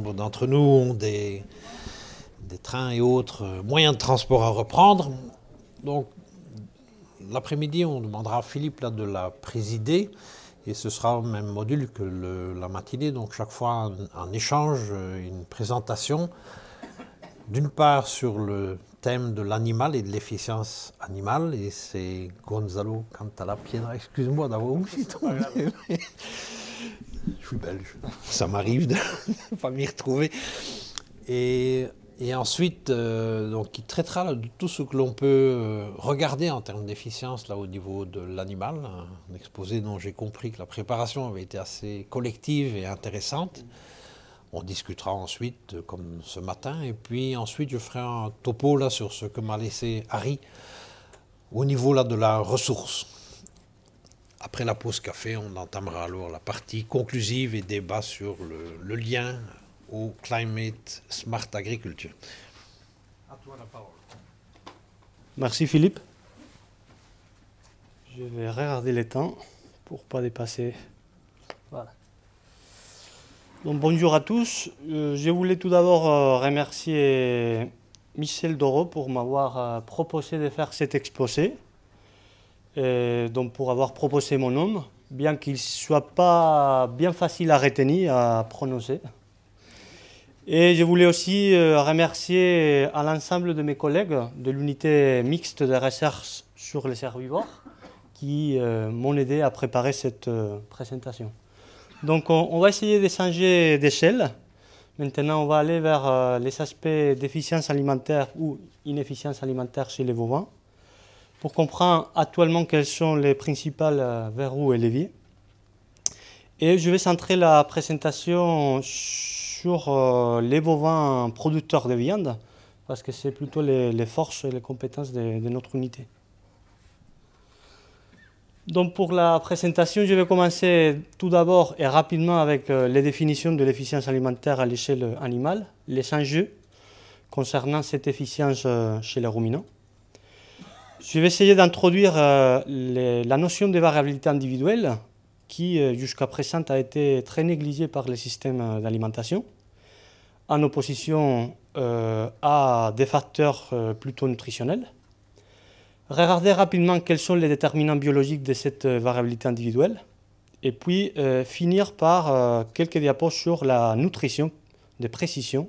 d'entre nous ont des, des trains et autres euh, moyens de transport à reprendre. Donc, l'après-midi, on demandera à Philippe là, de la présider. Et ce sera au même module que le, la matinée, donc chaque fois un, échange, euh, une présentation, d'une part sur le thème de l'animal et de l'efficience animale, et c'est Gonzalo Cantalapiedra, excuse-moi d'avoir oublié je suis belge. Ça m'arrive de ne pas m'y retrouver. Et, ensuite, euh, donc, il traitera de tout ce que l'on peut euh, regarder en termes d'efficience là au niveau de l'animal. Un exposé dont j'ai compris que la préparation avait été assez collective et intéressante. On discutera ensuite, euh, comme ce matin, et puis ensuite je ferai un topo là sur ce que m'a laissé Harry au niveau là de la ressource après la pause café, on entamera alors la partie conclusive et débat sur le, lien au Climate Smart Agriculture. A toi la parole. Merci Philippe. Je vais regarder les temps pour pas dépasser. Voilà. Donc bonjour à tous. Euh, je voulais tout d'abord euh, remercier Michel Doro pour m'avoir euh, proposé de faire cet exposé. Euh, donc pour avoir proposé mon nom, bien qu'il ne soit pas bien facile à retenir, à prononcer. Et je voulais aussi euh, remercier euh, à l'ensemble de mes collègues de l'unité mixte de recherche sur les herbivores qui m'ont aidé à préparer cette présentation. Donc on, va essayer d'échanger d'échelle. Maintenant, on va aller vers les aspects d'efficience alimentaire ou inefficience alimentaire chez les bovins pour comprendre actuellement quels sont les principales euh, verrous et leviers. Et je vais centrer la présentation sur euh, les bovins producteurs de viande, parce que c'est plutôt les, forces et les compétences de, de, notre unité. Donc pour la présentation, je vais commencer tout d'abord et rapidement avec euh, les définitions de l'efficience alimentaire à l'échelle animale, les enjeux concernant cette efficience chez les ruminants. Je vais essayer d'introduire euh, la notion de variabilité individuelle qui, euh, jusqu'à présent, a été très négligée par les systèmes euh, d'alimentation, en opposition à des facteurs plutôt nutritionnels. Regarder rapidement quels sont les déterminants biologiques de cette variabilité individuelle, et puis finir par quelques diapos sur la nutrition de précision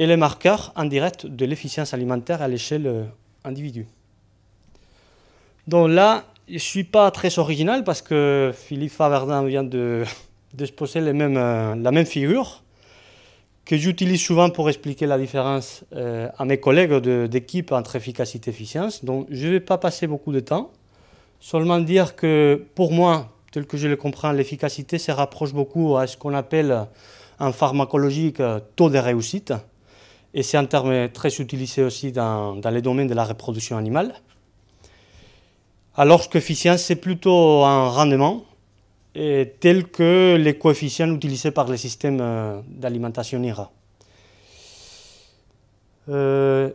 et les marqueurs en direct de l'efficience alimentaire à l'échelle individuelle. Donc là, je ne suis pas très original parce que Philippe Favardin vient de, de se poser euh, la même figure que j'utilise souvent pour expliquer la différence euh, à mes collègues d'équipe entre efficacité et efficience. Donc je ne vais pas passer beaucoup de temps, seulement dire que pour moi, tel que je le comprends, l'efficacité se rapproche beaucoup à ce qu'on appelle en pharmacologique euh, taux de réussite. Et c'est un terme très utilisé aussi dans, dans les domaines de la reproduction animale alors qu'efficience, c'est plutôt un rendement, tel que les coefficients utilisés par les systèmes euh, d'alimentation IRA. Euh,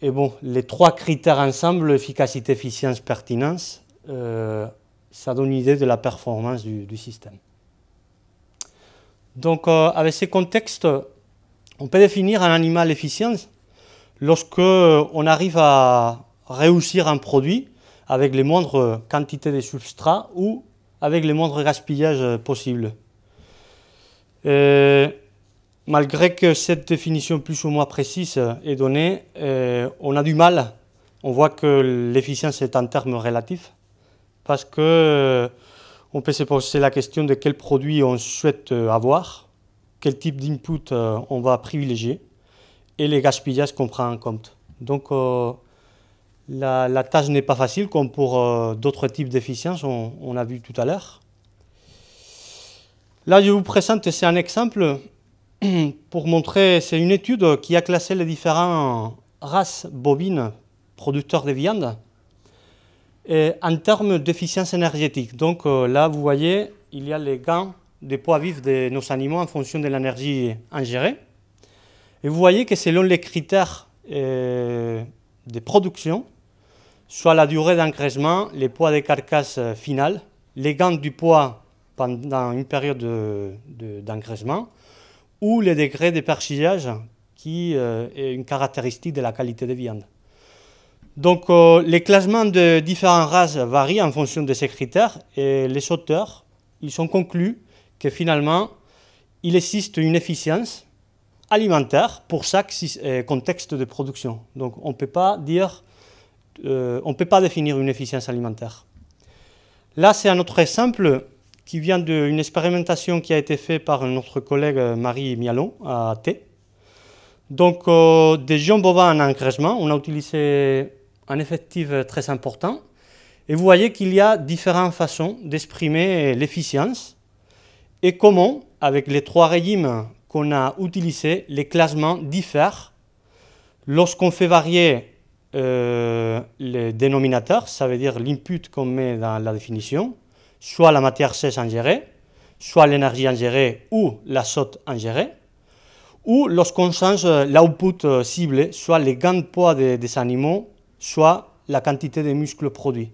et bon, les trois critères ensemble, efficacité, efficience, pertinence, euh, ça donne une idée de la performance du, système. Donc, avec ces contextes, on peut définir un animal efficient lorsque on arrive à réussir un produit avec les moindres quantités de substrat ou avec les moindres gaspillages possibles. Euh, malgré que cette définition plus ou moins précise est donnée, euh, on a du mal. On voit que l'efficience est en termes relatif parce que euh, on peut se poser la question de quel produit on souhaite avoir, quel type d'input on va privilégier et les gaspillages qu'on prend en compte. Donc, la, tâche n'est pas facile, comme pour euh, d'autres types d'efficience, on, a vu tout à l'heure. Là, je vous présente, c'est un exemple pour montrer, c'est une étude qui a classé les différentes races bovines producteurs de viande en termes d'efficience énergétique. Donc euh, là, vous voyez, il y a les gains de poids vifs de nos animaux en fonction de l'énergie ingérée. Et vous voyez que selon les critères euh, de production, soit la durée d'engraissement, les poids des carcasses euh, finales, les gants du poids pendant une période d'engraissement, de, ou les degrés d'éparchillage qui euh, est une caractéristique de la qualité de viande. Donc euh, les classements de différentes races varient en fonction de ces critères et les auteurs, ils ont conclu que finalement, il existe une efficience alimentaire pour chaque contexte de production. Donc on ne peut pas dire euh, on ne peut pas définir une efficience alimentaire. Là, c'est un autre exemple qui vient d'une expérimentation qui a été faite par notre collègue euh, Marie Mialon à T. Donc, euh, des gens bovins en engraissement, on a utilisé un effectif très important. Et vous voyez qu'il y a différentes façons d'exprimer l'efficience et comment, avec les trois régimes qu'on a utilisés, les classements diffèrent lorsqu'on fait varier euh, le dénominateur, ça veut dire l'input qu'on met dans la définition, soit la matière sèche ingérée, soit l'énergie ingérée ou la l'azote ingérée, ou lorsqu'on change l'output euh, cible, soit les gains de poids des, animaux, soit la quantité de muscles produits.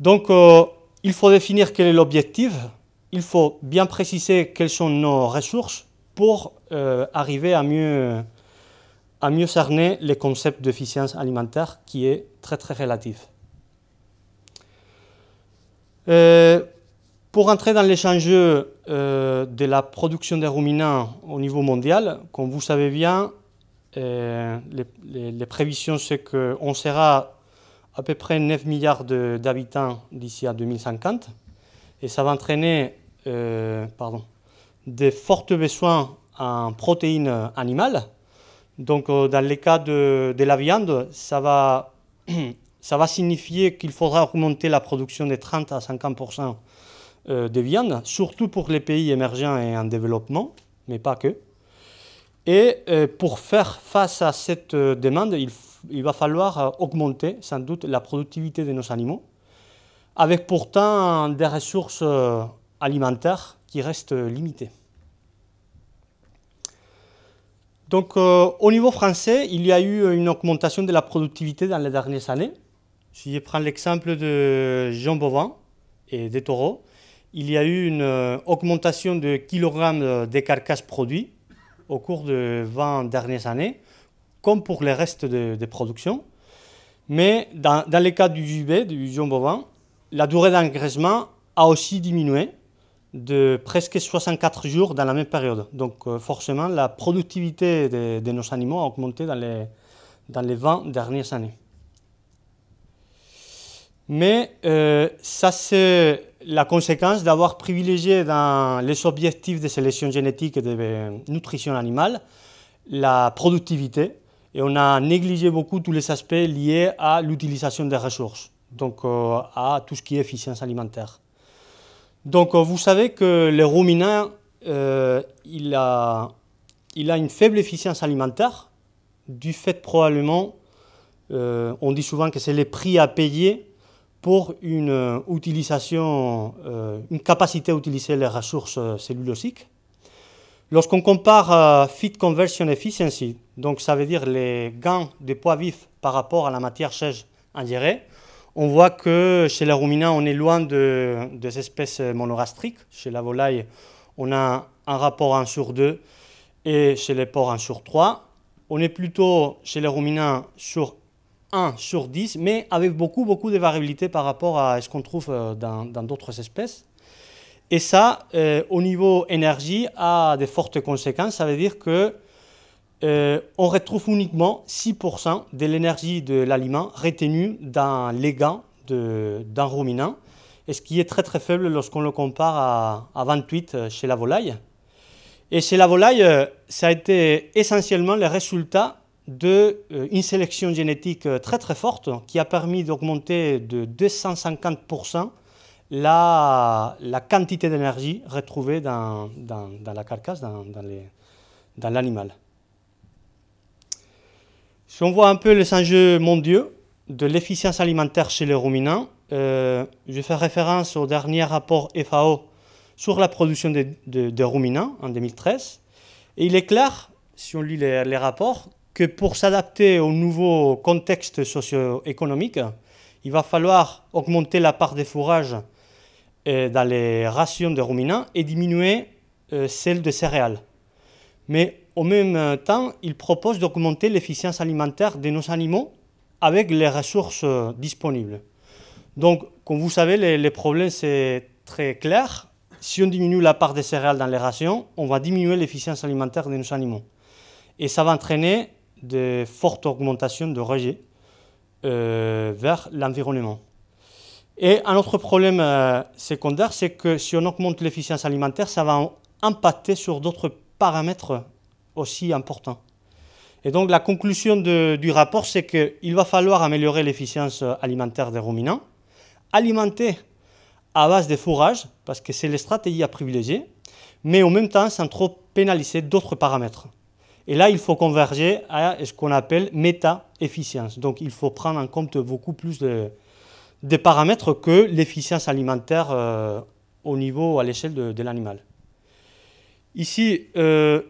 Donc, euh, il faut définir quel est l'objectif, il faut bien préciser quelles sont nos ressources pour arriver à mieux à mieux cerner les concepts d'efficience alimentaire qui est très très relatif. Euh, pour entrer dans l'échange euh, de la production des ruminants au niveau mondial, comme vous savez bien, euh, les, prévisions, c'est qu'on sera à peu près 9 milliards d'habitants d'ici à 2050, et ça va entraîner pardon, des fortes besoins en protéines animales, donc, euh, dans le cas de, la viande, ça va, signifier qu'il faudra augmenter la production de 30 à 50 de viande, surtout pour les pays émergents et en développement, mais pas que. Et euh, pour faire face à cette euh, demande, il va falloir augmenter sans doute la productivité de nos animaux, avec pourtant des ressources alimentaires qui restent limitées. Donc, euh, au niveau français, il y a eu euh, une augmentation de la productivité dans les dernières années. Si je prends l'exemple de Jean Bovin et des taureaux, il y a eu une euh, augmentation de kilogrammes des carcasses produits au cours de 20 dernières années, comme pour les restes de production. Mais dans, le cas du JB, du Jean Bovin, la durée d'engraissement a aussi diminué de presque 64 jours dans la même période. Donc euh, forcément, la productivité de, nos animaux a augmenté dans les, dans les 20 dernières années. Mais euh, ça, c'est la conséquence d'avoir privilégié dans les objectifs de sélection génétique et de euh, nutrition animale la productivité et on a négligé beaucoup tous les aspects liés à l'utilisation des ressources, donc à tout ce qui est efficience alimentaire. Donc euh, vous savez que le ruminant, euh, il, a, une faible efficience alimentaire, du fait probablement, euh, on dit souvent que c'est les prix à payer pour une utilisation, une capacité à utiliser les ressources cellulosiques. Lorsqu'on compare Fit Conversion Efficiency, donc ça veut dire les gains de poids vifs par rapport à la matière sèche ingérée, on voit que chez les ruminants, on est loin de, des espèces monorastriques. Chez la volaille, on a un rapport 1 sur 2 et chez les porcs 1 sur 3. On est plutôt chez les ruminants sur 1 sur 10, mais avec beaucoup, beaucoup de variabilité par rapport à ce qu'on trouve euh, dans d'autres espèces. Et ça, euh, au niveau énergie, a de fortes conséquences. Ça veut dire que euh, on retrouve uniquement 6% de l'énergie de l'aliment retenue dans les gants d'un ruminant, et ce qui est très très faible lorsqu'on le compare à, 28 chez la volaille. Et chez la volaille, euh, ça a été essentiellement le résultat d'une euh, sélection génétique très très forte qui a permis d'augmenter de 250% la, quantité d'énergie retrouvée dans, la carcasse, dans l'animal. Si on voit un peu les enjeux mondiaux de l'efficience alimentaire chez les ruminants, euh, je fais référence au dernier rapport FAO sur la production de, ruminants en 2013. Et il est clair, si on lit les, rapports, que pour s'adapter au nouveau contexte socio-économique, il va falloir augmenter la part des fourrages euh, dans les rations de ruminants et diminuer euh, celle de céréales. Mais au même temps, il propose d'augmenter l'efficience alimentaire de nos animaux avec les ressources euh, disponibles. Donc, comme vous savez, les, problème problèmes, c'est très clair. Si on diminue la part des céréales dans les rations, on va diminuer l'efficience alimentaire de nos animaux. Et ça va entraîner de fortes augmentations de rejets euh, vers l'environnement. Et un autre problème euh, secondaire, c'est que si on augmente l'efficience alimentaire, ça va impacter sur d'autres paramètres aussi important. Et donc la conclusion du rapport, c'est qu'il va falloir améliorer l'efficience alimentaire des ruminants, alimenter à base de fourrage, parce que c'est les stratégies à privilégier, mais en même temps sans trop pénaliser d'autres paramètres. Et là, il faut converger à ce qu'on appelle méta-efficience. Donc il faut prendre en compte beaucoup plus de, paramètres que l'efficience alimentaire euh, au niveau, à l'échelle de, de l'animal. Ici, euh,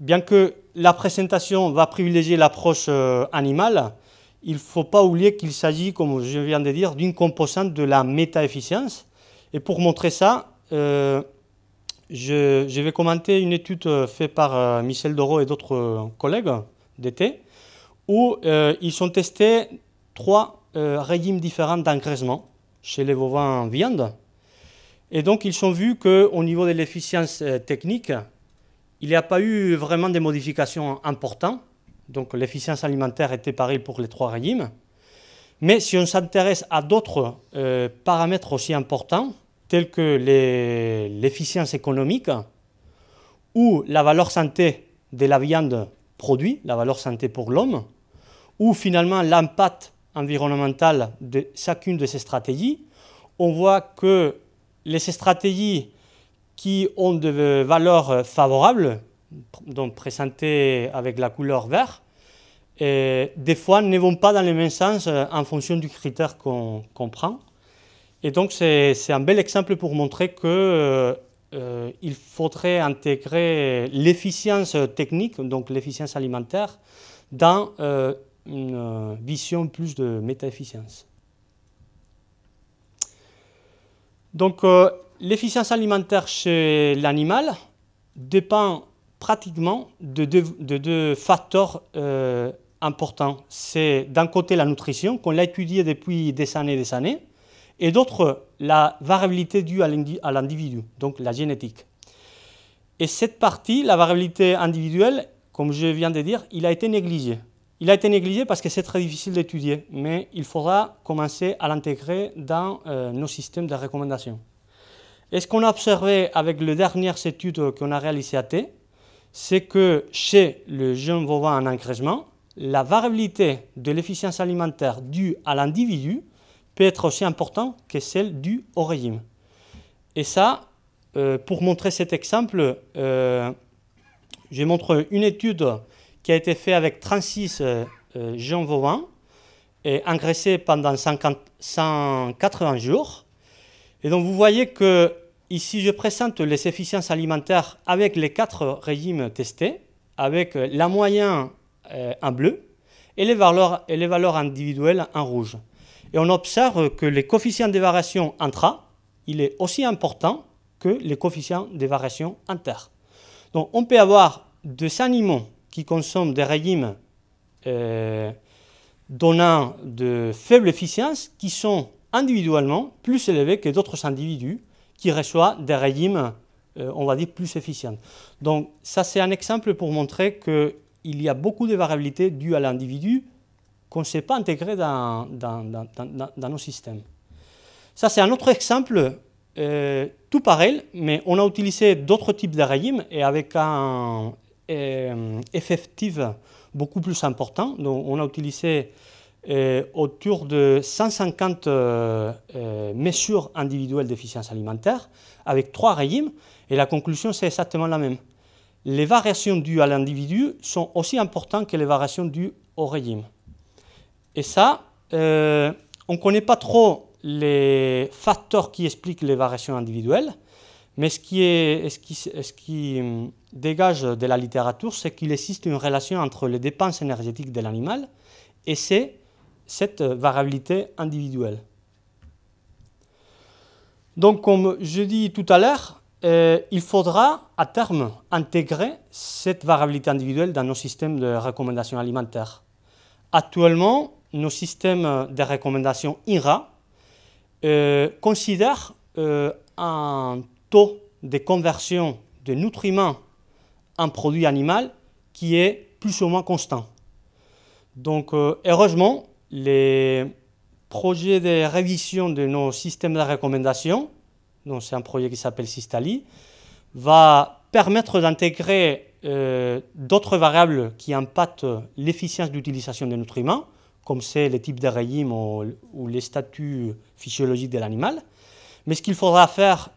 bien que la présentation va privilégier l'approche euh, animale, il ne faut pas oublier qu'il s'agit, comme je viens de dire, d'une composante de la méta-efficience. Et pour montrer ça, euh, je, vais commenter une étude euh, faite par Michel Doro et d'autres collègues d'été, où ils ont testé trois régimes différents d'engraissement chez les bovins viande. Et donc, ils ont vu qu'au niveau de l'efficience technique, il n'y a pas eu vraiment des modifications importantes. Donc l'efficience alimentaire était pareille pour les trois régimes. Mais si on s'intéresse à d'autres euh, paramètres aussi importants, tels que l'efficience économique ou la valeur santé de la viande produite, la valeur santé pour l'homme, ou finalement l'impact environnemental de chacune de ces stratégies, on voit que les stratégies qui ont des valeurs favorables, donc présentées avec la couleur vert, et des fois ne vont pas dans le même sens euh, en fonction du critère qu'on prend. Et donc c'est un bel exemple pour montrer que euh, euh, faudrait intégrer l'efficience technique, donc l'efficience alimentaire, dans une vision plus de méta-efficience. Donc L'efficience alimentaire chez l'animal dépend pratiquement de deux, facteurs euh, importants. C'est d'un côté la nutrition, qu'on l'a étudiée depuis des années et des années, et d'autre, la variabilité due à l'individu, donc la génétique. Et cette partie, la variabilité individuelle, comme je viens de dire, il a été négligé. Il a été négligé parce que c'est très difficile d'étudier, mais il faudra commencer à l'intégrer dans euh, nos systèmes de recommandations. Et ce qu'on a observé avec les dernières études qu'on a réalisées à Thé, c'est que chez le jeune bovin en engraisement, la variabilité de l'efficience alimentaire due à l'individu peut être aussi importante que celle due au régime. Et ça, euh, pour montrer cet exemple, euh, je montre une étude qui a été faite avec 36 euh, jeunes bovins et engraissés pendant 180 jours. Et donc vous voyez que ici je présente les efficiences alimentaires avec les quatre régimes testés, avec la moyenne euh, en bleu et les, valeurs, individuelles en rouge. Et on observe que les coefficients de variation intra, il est aussi important que les coefficients de variation inter. Donc on peut avoir des animaux qui consomment des régimes euh, donnant de faible efficience qui sont individuellement plus élevé que d'autres individus qui reçoivent des régimes, euh, on va dire, plus efficients. Donc ça, c'est un exemple pour montrer qu'il y a beaucoup de variabilités due à l'individu qu'on ne sait pas intégrer dans, dans, nos systèmes. Ça, c'est un autre exemple, euh, tout pareil, mais on a utilisé d'autres types de régimes et avec un euh, effectif beaucoup plus important. Donc, on a utilisé euh, autour de 150 euh, euh, mesures individuelles d'efficience alimentaire avec trois régimes et la conclusion c'est exactement la même. Les variations dues à l'individu sont aussi importantes que les variations dues au régime. Et ça, on ne connaît pas trop les facteurs qui expliquent les variations individuelles, mais ce qui, est, ce qui, ce qui hum, dégage de la littérature, c'est qu'il existe une relation entre les dépenses énergétiques de l'animal et ses cette euh, variabilité individuelle. Donc comme je dis tout à l'heure, euh, il faudra à terme intégrer cette variabilité individuelle dans nos systèmes de recommandations alimentaires. Actuellement, nos systèmes de recommandations IRA euh, considèrent un taux de conversion de nutriments en produits animaux qui est plus ou moins constant. Donc heureusement, les projets de révision de nos systèmes de recommandation, donc c'est un projet qui s'appelle Systali, va permettre d'intégrer euh, d'autres variables qui impactent l'efficience d'utilisation des nutriments, comme c'est le type de régime ou, les statuts physiologiques de l'animal. Mais ce qu'il faudra faire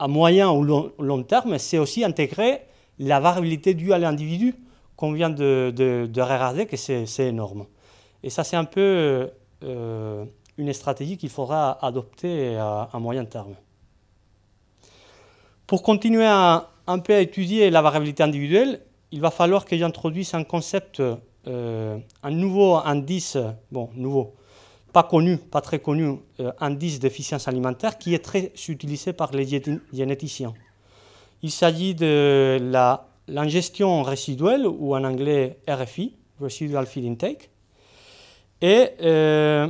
à moyen ou long, terme, c'est aussi intégrer la variabilité due à l'individu qu'on vient de, de, de regarder, que c'est énorme. Et ça, c'est un peu euh, une stratégie qu'il faudra adopter à, moyen terme. Pour continuer un peu à étudier la variabilité individuelle, il va falloir que j'introduise un concept, euh, un nouveau indice, bon, nouveau, pas connu, pas très connu, euh, indice d'efficience alimentaire qui est très utilisé par les généticiens. Il s'agit de l'ingestion résiduelle, ou en anglais RFI, Residual Feed Intake, et euh,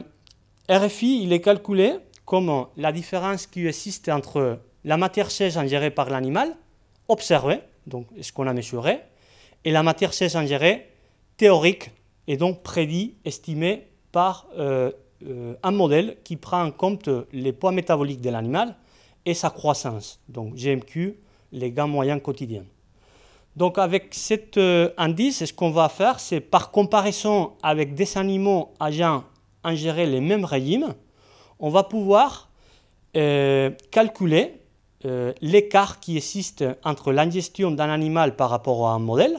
RFI, il est calculé comme la différence qui existe entre la matière sèche ingérée par l'animal, observée, donc ce qu'on a mesuré, et la matière sèche ingérée théorique, et donc prédit, estimée par euh, euh, un modèle qui prend en compte les poids métaboliques de l'animal et sa croissance, donc GMQ, les gains moyens quotidiens. Donc avec cet euh, indice, ce qu'on va faire, c'est par comparaison avec des animaux ayant ingéré les mêmes régimes, on va pouvoir euh, calculer euh, l'écart qui existe entre l'ingestion d'un animal par rapport à un modèle.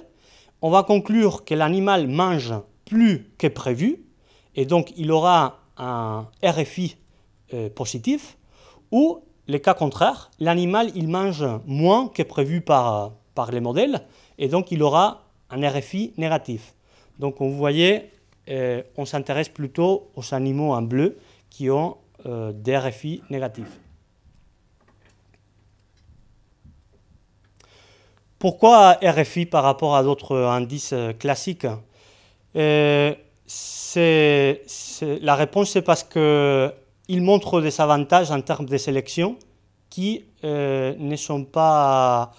On va conclure que l'animal mange plus que prévu, et donc il aura un RFI positif, ou le cas contraire, l'animal il mange moins que prévu par, par les modèles, et donc il aura un RFI négatif. Donc vous voyez, euh, on s'intéresse plutôt aux animaux en bleu qui ont euh, des RFI négatifs. Pourquoi RFI par rapport à d'autres indices euh, classiques euh, La réponse, c'est parce qu'il montre des avantages en termes de sélection qui ne sont pas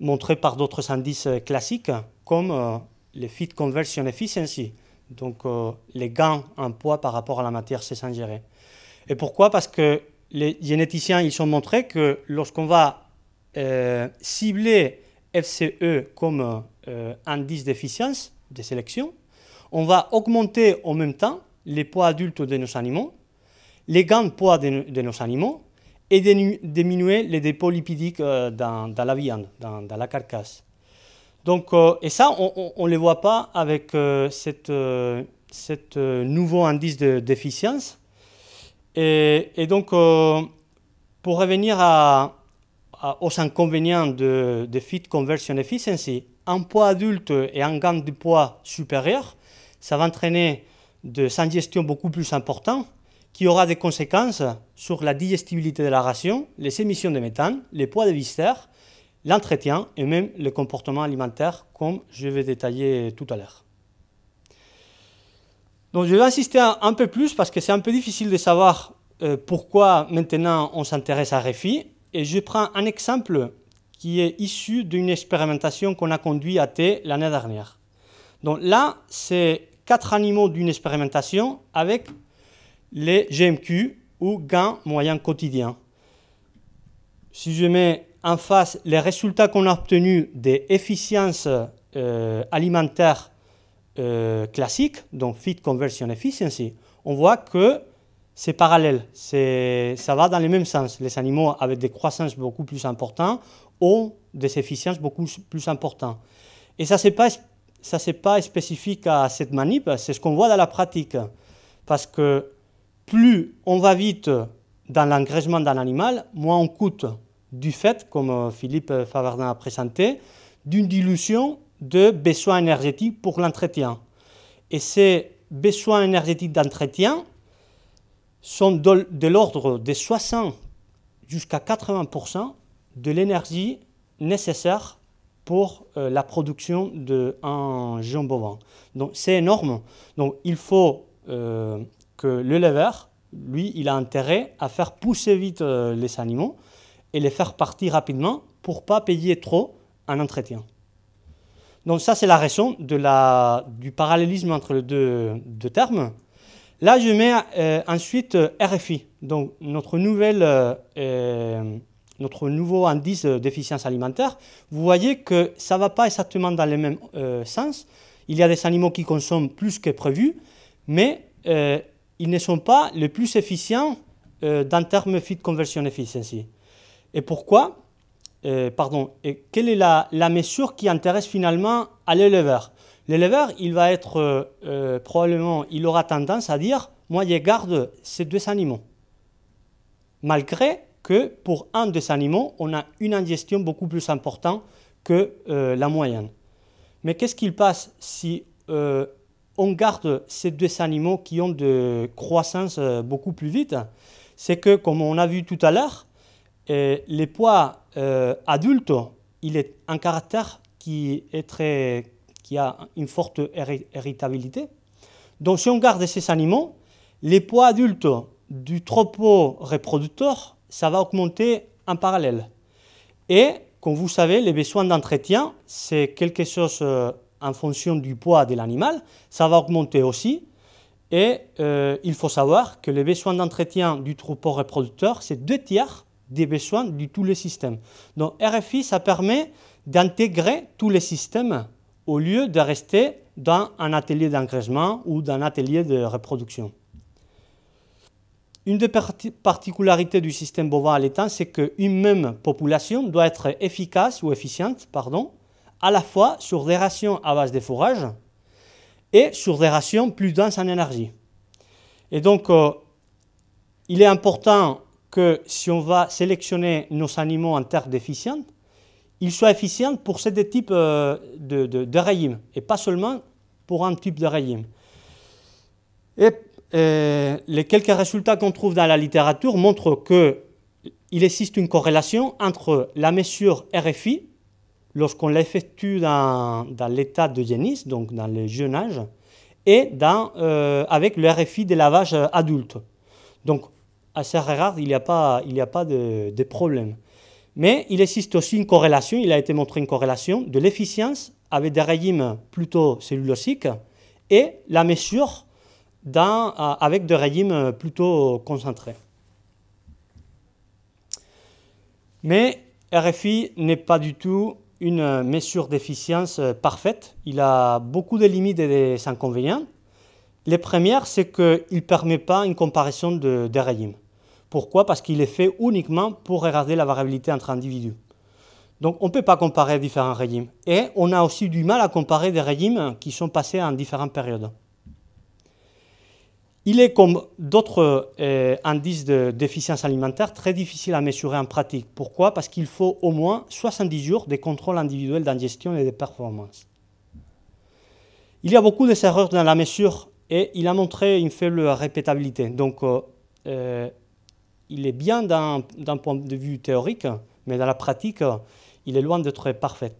montré par d'autres indices euh, classiques comme euh, le fit conversion efficiency, donc euh, les gains en poids par rapport à la matière c'est géré. Et pourquoi Parce que les généticiens ils ont montré que lorsqu'on va cibler FCE comme indice d'efficience de sélection, on va augmenter en même temps les poids adultes de nos animaux, les gains de poids de nos animaux, et diminuer les dépôts lipidiques euh, dans, la viande, dans, la carcasse. Donc, euh, et ça, on ne le voit pas avec euh, cette, nouveau indice d'efficience. De, et, et, donc, pour revenir à, aux inconvénients de, de Fit Conversion Efficiency, en poids adulte et en gain de poids supérieur, ça va entraîner des ingestions beaucoup plus importantes qui aura des conséquences sur la digestibilité de la ration, les émissions de méthane, les poids de viscères, l'entretien et même le comportement alimentaire, comme je vais détailler tout à l'heure. Donc je vais insister un peu plus parce que c'est un peu difficile de savoir euh, pourquoi maintenant on s'intéresse à REFI. Et je prends un exemple qui est issu d'une expérimentation qu'on a conduite à T l'année dernière. Donc là, c'est quatre animaux d'une expérimentation avec les GMQ ou gains moyens quotidiens. Si je mets en face les résultats qu'on a obtenus des efficiences euh, alimentaires euh, classiques, donc Feed Conversion Efficiency, on voit que c'est parallèle, ça va dans les mêmes sens. Les animaux avec des croissances beaucoup plus importantes ont des efficiences beaucoup plus importantes. Et ça, ce n'est pas, ça, pas spécifique à cette manip, c'est ce qu'on voit dans la pratique. Parce que plus on va vite dans l'engraisement d'un animal, moins on coûte du fait, comme euh, Philippe Favardin a présenté, d'une dilution de besoins énergétiques pour l'entretien. Et ces besoins énergétiques d'entretien sont de, l'ordre de 60 jusqu'à 80% de l'énergie nécessaire pour euh, la production d'un jeune bovin. Donc c'est énorme. Donc il faut euh, que lever, lui, il a intérêt à faire pousser vite euh, les animaux et les faire partir rapidement pour pas payer trop en entretien. Donc ça, c'est la raison du parallélisme entre les deux, termes. Là, je mets euh, ensuite euh, RFI, donc notre, nouvelle, notre nouveau indice d'efficience alimentaire. Vous voyez que ça ne va pas exactement dans le même sens. Il y a des animaux qui consomment plus que prévu, mais ils ne sont pas les plus efficients euh, dans termes de conversion efficiency. Et pourquoi euh, Pardon. Et quelle est la, la, mesure qui intéresse finalement à l'éleveur L'éleveur, il va être euh, euh, probablement, il aura tendance à dire, moi, je garde ces deux animaux, malgré que pour un des animaux, on a une ingestion beaucoup plus importante que la moyenne. Mais qu'est-ce qu'il passe si on garde ces deux animaux qui ont de croissance euh, beaucoup plus vite, c'est que, comme on a vu tout à l'heure, euh, les poids euh, adultes, il est un caractère qui, est très, qui a une forte irritabilité. Donc si on garde ces animaux, les poids adultes du troupeau reproducteur, ça va augmenter en parallèle. Et comme vous savez, les besoins d'entretien, c'est quelque chose en fonction du poids de l'animal, ça va augmenter aussi. Et euh, il faut savoir que les besoins d'entretien du troupeau reproducteur, c'est deux tiers des besoins de tous les systèmes. Donc RFI, ça permet d'intégrer tous les systèmes au lieu de rester dans un atelier d'engraissement ou dans un atelier de reproduction. Une des particularités du système bovin à l'étang, c'est qu'une même population doit être efficace ou efficiente pardon, à la fois sur des rations à base de fourrage et sur des rations plus denses en énergie. Et donc, euh, il est important que si on va sélectionner nos animaux en termes d'efficience, ils soient efficients pour ces deux types euh, de, de, régimes et pas seulement pour un type de régime. Et les quelques résultats qu'on trouve dans la littérature montrent que il existe une corrélation entre la mesure RFI lorsqu'on l'effectue dans, l'état de jeunesse, donc dans le jeune âge, et euh, avec le RFI de lavage adulte. Donc, assez rare, il n'y a pas, de, de, problème. Mais il existe aussi une corrélation, il a été montré une corrélation de l'efficience avec des régimes plutôt cellulosiques et la mesure euh, avec des régimes plutôt concentrés. Mais RFI n'est pas du tout une mesure d'efficience euh, parfaite. Il a beaucoup de limites et des inconvénients. Les premières, c'est qu'il ne permet pas une comparaison de, des régimes. Pourquoi Parce qu'il est fait uniquement pour regarder la variabilité entre individus. Donc on ne peut pas comparer différents régimes. Et on a aussi du mal à comparer des régimes qui sont passés en différentes périodes. Il est, comme d'autres euh, indices de déficience alimentaire, très difficile à mesurer en pratique. Pourquoi Parce qu'il faut au moins 70 jours de contrôle individuel d'ingestion et de performance. Il y a beaucoup de d'erreurs dans la mesure et il a montré une faible répétabilité. Donc, euh, euh, il est bien d'un point de vue théorique, mais dans la pratique, il est loin d'être parfait.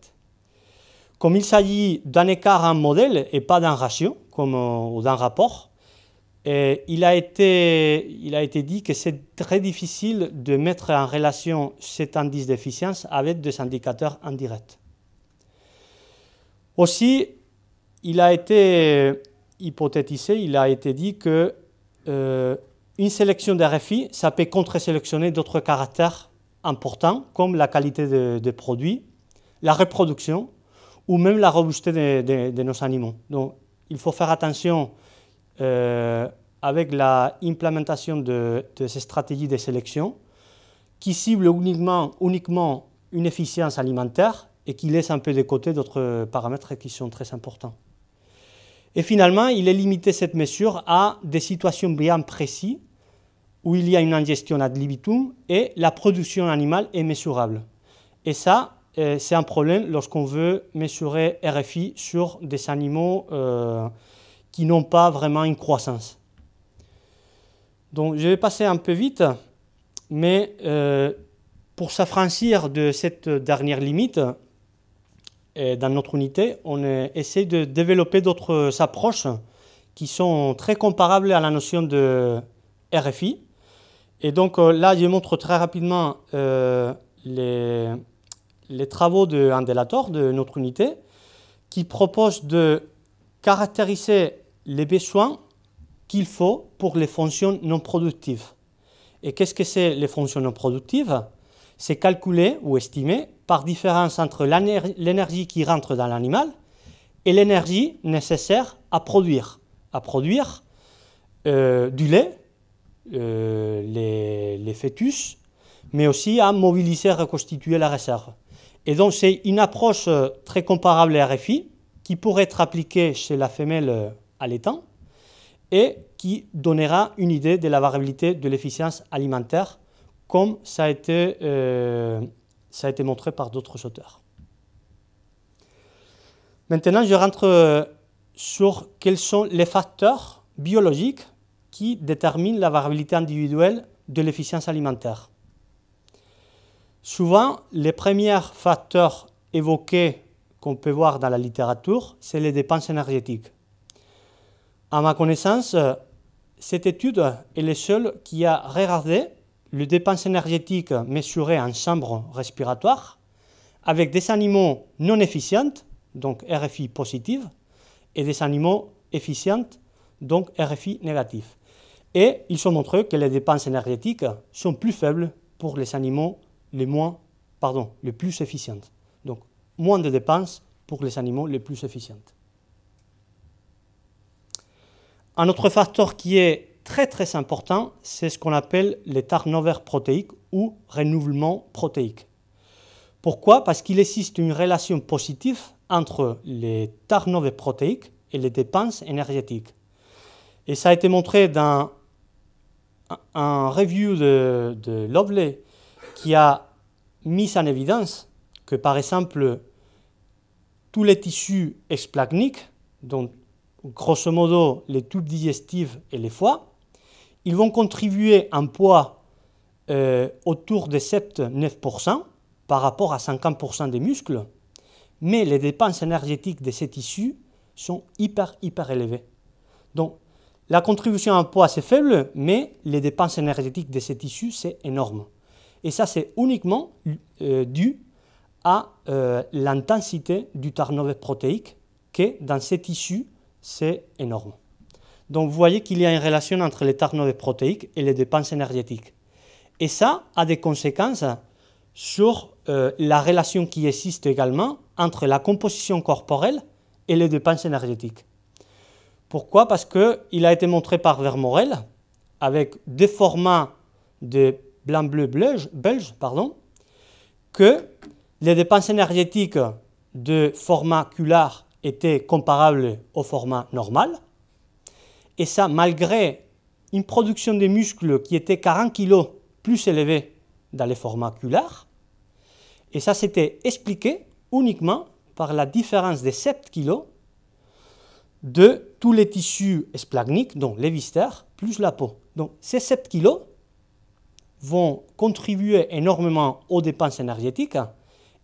Comme il s'agit d'un écart en modèle et pas d'un ratio, comme, ou d'un rapport, il, a été, dit que c'est très difficile de mettre en relation cet indice d'efficience avec des indicateurs indirects. Aussi, il a été hypothétisé, il a été dit que euh, une sélection d'RFI, ça peut contre-sélectionner d'autres caractères importants comme la qualité des de produits, la reproduction ou même la robustesse de, de nos animaux. Donc, il faut faire attention euh, avec la implémentation de, de, ces stratégies de sélection qui ciblent uniquement, uniquement une efficience alimentaire et qui laissent un peu de côté d'autres paramètres qui sont très importants. Et finalement, il est limité cette mesure à des situations bien précises où il y a une ingestion ad libitum et la production animale est mesurable. Et ça, euh, c'est un problème lorsqu'on veut mesurer RFI sur des animaux euh, qui n'ont pas vraiment une croissance. Donc je vais passer un peu vite, mais euh, pour s'affranchir de cette dernière limite, euh, dans notre unité, on euh, essaie de développer d'autres approches qui sont très comparables à la notion de RFI. Et donc là, je montre très rapidement les, les, travaux de Andelator, de notre unité, qui propose de caractériser les besoins qu'il faut pour les fonctions non productives. Et qu'est-ce que c'est les fonctions non productives C'est calculer ou estimer, par différence entre l'énergie qui rentre dans l'animal et l'énergie nécessaire à produire. À produire euh, du lait, euh, les, les fœtus, mais aussi à mobiliser et reconstituer la réserve. Et donc c'est une approche euh, très comparable à RFI qui pourrait être appliquée chez la femelle à l'étang et qui donnera une idée de la variabilité de l'efficience alimentaire comme ça a été, euh, ça a été montré par d'autres auteurs. Maintenant, je rentre euh, sur quels sont les facteurs biologiques qui déterminent la variabilité individuelle de l'efficience alimentaire. Souvent, les premiers facteurs évoqués qu'on peut voir dans la littérature, c'est les dépenses énergétiques. À ma connaissance, euh, cette étude est la seule qui a regardé les dépenses énergétiques mesurées en chambre respiratoire avec des animaux non efficientes donc RFI positive, et des animaux efficientes, donc RFI négatif. Et ils ont montré que les dépenses énergétiques sont plus faibles pour les animaux les moins, pardon, les plus efficientes. Donc moins de dépenses pour les animaux les plus efficientes. Un autre facteur qui est très très important, c'est ce qu'on appelle les turnover protéiques ou renouvellement protéique. Pourquoi Parce qu'il existe une relation positive entre les turnover protéiques et les dépenses énergétiques. Et ça a été montré dans un review de, de qui a mis en évidence que par exemple tous les tissus explagniques, dont grosso modo les tubes digestifs et les foies. Ils vont contribuer en poids euh, autour de 7-9% par rapport à 50% des muscles, mais les dépenses énergétiques de ces tissus sont hyper, hyper élevées. Donc, la contribution en poids, c'est faible, mais les dépenses énergétiques de ces tissus, c'est énorme. Et ça, c'est uniquement euh, dû à euh, l'intensité du turnover protéique qui est dans ces tissus c'est énorme. Donc vous voyez qu'il y a une relation entre les des protéiques et les dépenses énergétiques. Et ça a des conséquences sur euh, la relation qui existe également entre la composition corporelle et les dépenses énergétiques. Pourquoi Parce qu'il a été montré par Vermorel avec des formats de blanc-bleu belge pardon, que les dépenses énergétiques de format culard était comparable au format normal. Et ça, malgré une production de muscles qui était 40 kg plus élevée dans les formats culaires. Et ça, s'était expliqué uniquement par la différence de 7 kg de tous les tissus esplagniques, dont les viscères, plus la peau. Donc ces 7 kg vont contribuer énormément aux dépenses énergétiques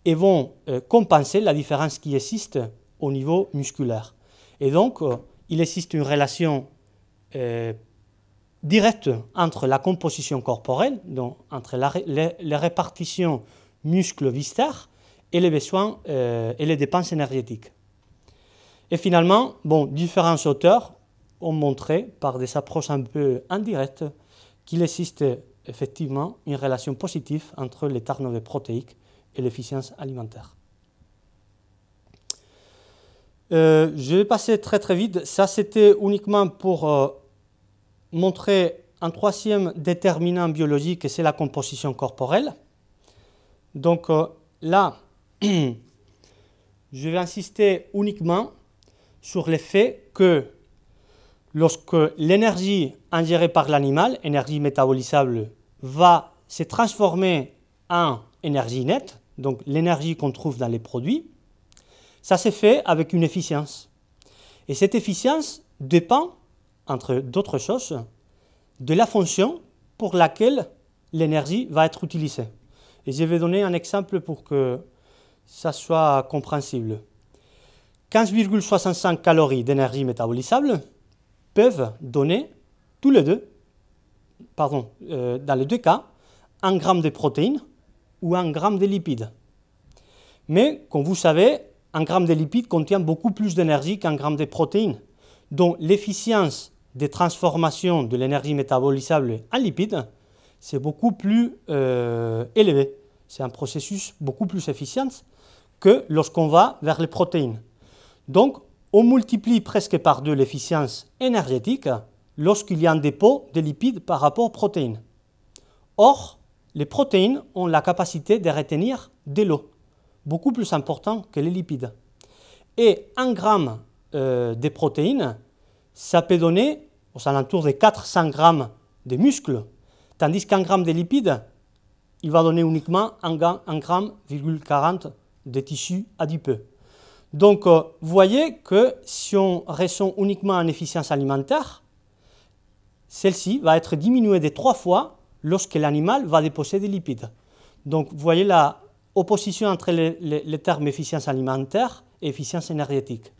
et vont euh, compenser la différence qui existe au niveau musculaire. Et donc, euh, il existe une relation euh, directe entre la composition corporelle, donc entre la, les, répartitions muscles vistères et les besoins euh, et les dépenses énergétiques. Et finalement, bon, différents auteurs ont montré, par des approches un peu indirectes, qu'il existe effectivement une relation positive entre les tarnovées protéiques et l'efficience alimentaire. Euh, je vais passer très très vite. Ça, c'était uniquement pour euh, montrer un troisième déterminant biologique, et c'est la composition corporelle. Donc euh, là, je vais insister uniquement sur le fait que lorsque l'énergie ingérée par l'animal, énergie métabolisable, va se transformer en énergie nette, donc l'énergie qu'on trouve dans les produits, ça s'est fait avec une efficience. Et cette efficience dépend, entre d'autres choses, de la fonction pour laquelle l'énergie va être utilisée. Et je vais donner un exemple pour que ça soit compréhensible. 15,65 calories d'énergie métabolisable peuvent donner tous les deux, pardon, euh, dans les deux cas, un gramme de protéines ou un gramme de lipides. Mais, comme vous savez, un gramme de lipides contient beaucoup plus d'énergie qu'un gramme de protéines. Donc l'efficience des transformations de l'énergie métabolisable en lipides, c'est beaucoup plus euh, élevé. C'est un processus beaucoup plus efficient que lorsqu'on va vers les protéines. Donc on multiplie presque par deux l'efficience énergétique lorsqu'il y a un dépôt de lipides par rapport aux protéines. Or, les protéines ont la capacité de retenir de l'eau beaucoup plus important que les lipides. Et un gramme de euh, des protéines, ça peut donner aux alentours des 400 grammes de muscles, tandis qu'un gramme de lipides, il va donner uniquement 1 gramme, de tissu adipeux. Donc, euh, vous voyez que si on raisonne uniquement en efficience alimentaire, celle-ci va être diminuée de trois fois lorsque l'animal va déposer des lipides. Donc, vous voyez là, opposition entre les, termes efficience alimentaire et efficience énergétique.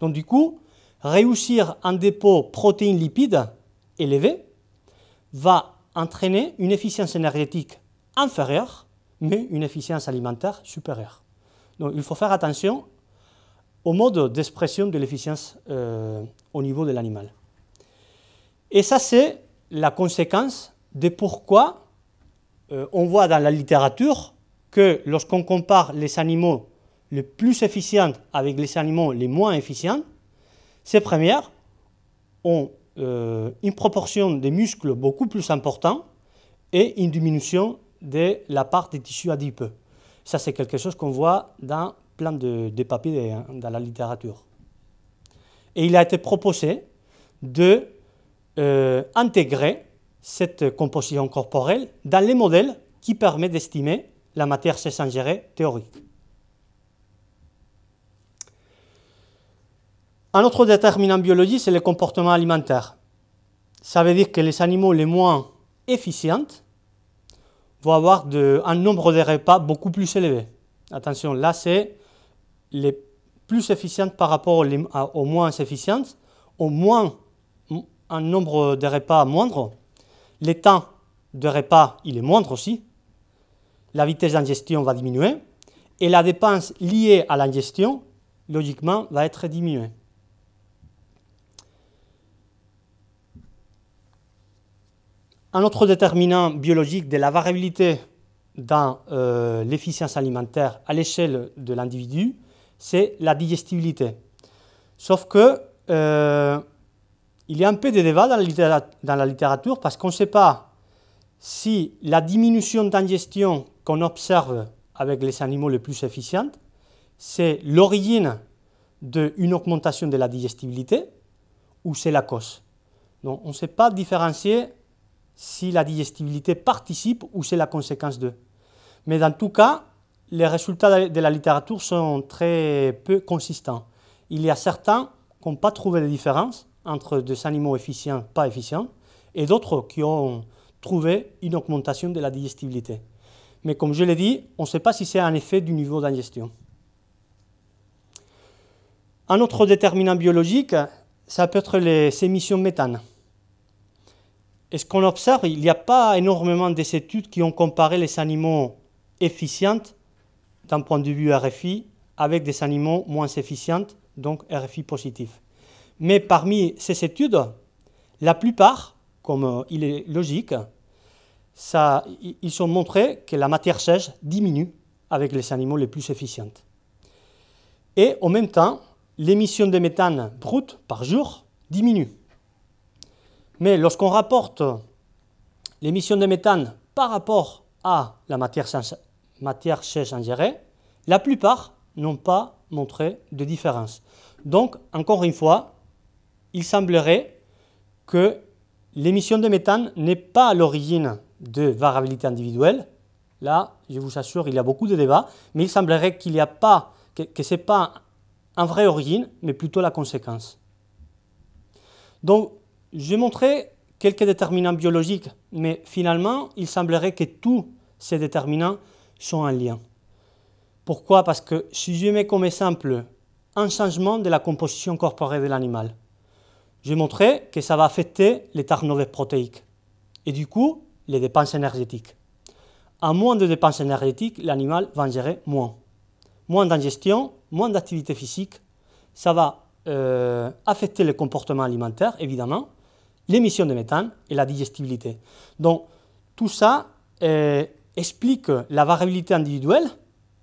Donc du coup, réussir un dépôt protéines lipides élevé va entraîner une efficience énergétique inférieure, mais une efficience alimentaire supérieure. Donc il faut faire attention au mode d'expression de l'efficience euh, au niveau de l'animal. Et ça, c'est la conséquence de pourquoi euh, on voit dans la littérature que lorsqu'on compare les animaux les plus efficients avec les animaux les moins efficients, ces premières ont euh, une proportion des muscles beaucoup plus importante et une diminution de la part des tissus adipeux. Ça, c'est quelque chose qu'on voit dans plein de, papiers hein, dans la littérature. Et il a été proposé de euh, intégrer cette composition corporelle dans les modèles qui permettent d'estimer la matière s'est sans gérer théorique. Un autre déterminant biologique, c'est le comportement alimentaire. Ça veut dire que les animaux les moins efficients vont avoir un nombre de repas beaucoup plus élevé. Attention, là c'est les plus efficientes par rapport aux, moins efficientes, au moins un nombre de repas moindre. Le temps de repas, il est moindre aussi, la vitesse d'ingestion va diminuer et la dépense liée à l'ingestion, logiquement, va être diminuée. Un autre déterminant biologique de la variabilité dans euh, l'efficience alimentaire à l'échelle de l'individu, c'est la digestibilité. Sauf que euh, il y a un peu de débat dans la littérature parce qu'on ne sait pas si la diminution d'ingestion qu'on observe avec les animaux les plus efficients, c'est l'origine d'une augmentation de la digestibilité ou c'est la cause. Donc on ne sait pas différencier si la digestibilité participe ou c'est la conséquence d'eux. Mais dans tout cas, les résultats de la littérature sont très peu consistants. Il y a certains qui n'ont pas trouvé de différence entre des animaux efficients, pas efficients, et d'autres qui ont trouver une augmentation de la digestibilité. Mais comme je l'ai dit, on ne sait pas si c'est un effet du niveau d'ingestion. Un autre déterminant biologique, ça peut être les émissions de méthane. Et ce qu'on observe, il n'y a pas énormément d'études qui ont comparé les animaux efficients d'un point de vue RFI avec des animaux moins efficients, donc RFI positif. Mais parmi ces études, la plupart comme euh, il est logique, ça, ils ont montré que la matière sèche diminue avec les animaux les plus efficients. Et en même temps, l'émission de méthane brute par jour diminue. Mais lorsqu'on rapporte l'émission de méthane par rapport à la matière, matière sèche ingérée, la plupart n'ont pas montré de différence. Donc, encore une fois, il semblerait que L'émission de méthane n'est pas l'origine de variabilité individuelle. Là, je vous assure, il y a beaucoup de débats, mais il semblerait qu'il n'y a pas, que, ce n'est pas un vraie origine, mais plutôt la conséquence. Donc, j'ai montré quelques déterminants biologiques, mais finalement, il semblerait que tous ces déterminants sont en lien. Pourquoi Parce que si je mets comme exemple un changement de la composition corporelle de l'animal, j'ai montré que ça va affecter les turnover protéiques et du coup les dépenses énergétiques. À moins de dépenses énergétiques, l'animal va en gérer moins. Moins d'ingestion, moins d'activité physique, ça va euh, affecter le comportement alimentaire, évidemment, l'émission de méthane et la digestibilité. Donc tout ça euh, explique la variabilité individuelle,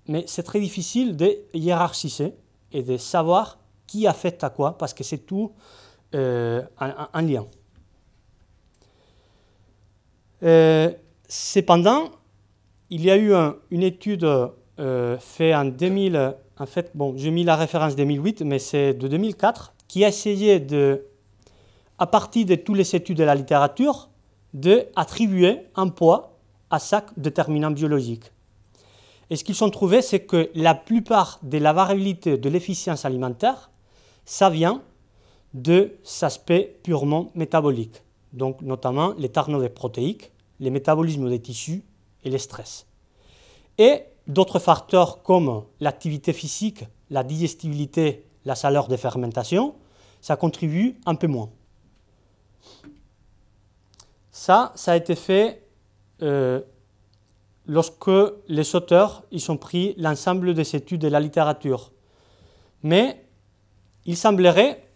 mais c'est très difficile de hiérarchiser et de savoir qui affecte à quoi, parce que c'est tout euh, en un, lien. Euh, cependant, il y a eu une étude euh, faite en 2000, en fait, bon, j'ai mis la référence 2008, mais c'est de 2004, qui essayait de, à partir de toutes les études de la littérature, d'attribuer un poids à chaque déterminant biologique. Et ce qu'ils ont trouvé, c'est que la plupart de la variabilité de l'efficience alimentaire, ça vient de aspects purement métabolique, donc notamment les des protéiques, les métabolismes des tissus et les stress. Et d'autres facteurs comme l'activité physique, la digestibilité, la chaleur des fermentation, ça contribue un peu moins. Ça, ça a été fait euh, lorsque les auteurs ils ont pris l'ensemble des études de la littérature. Mais il semblerait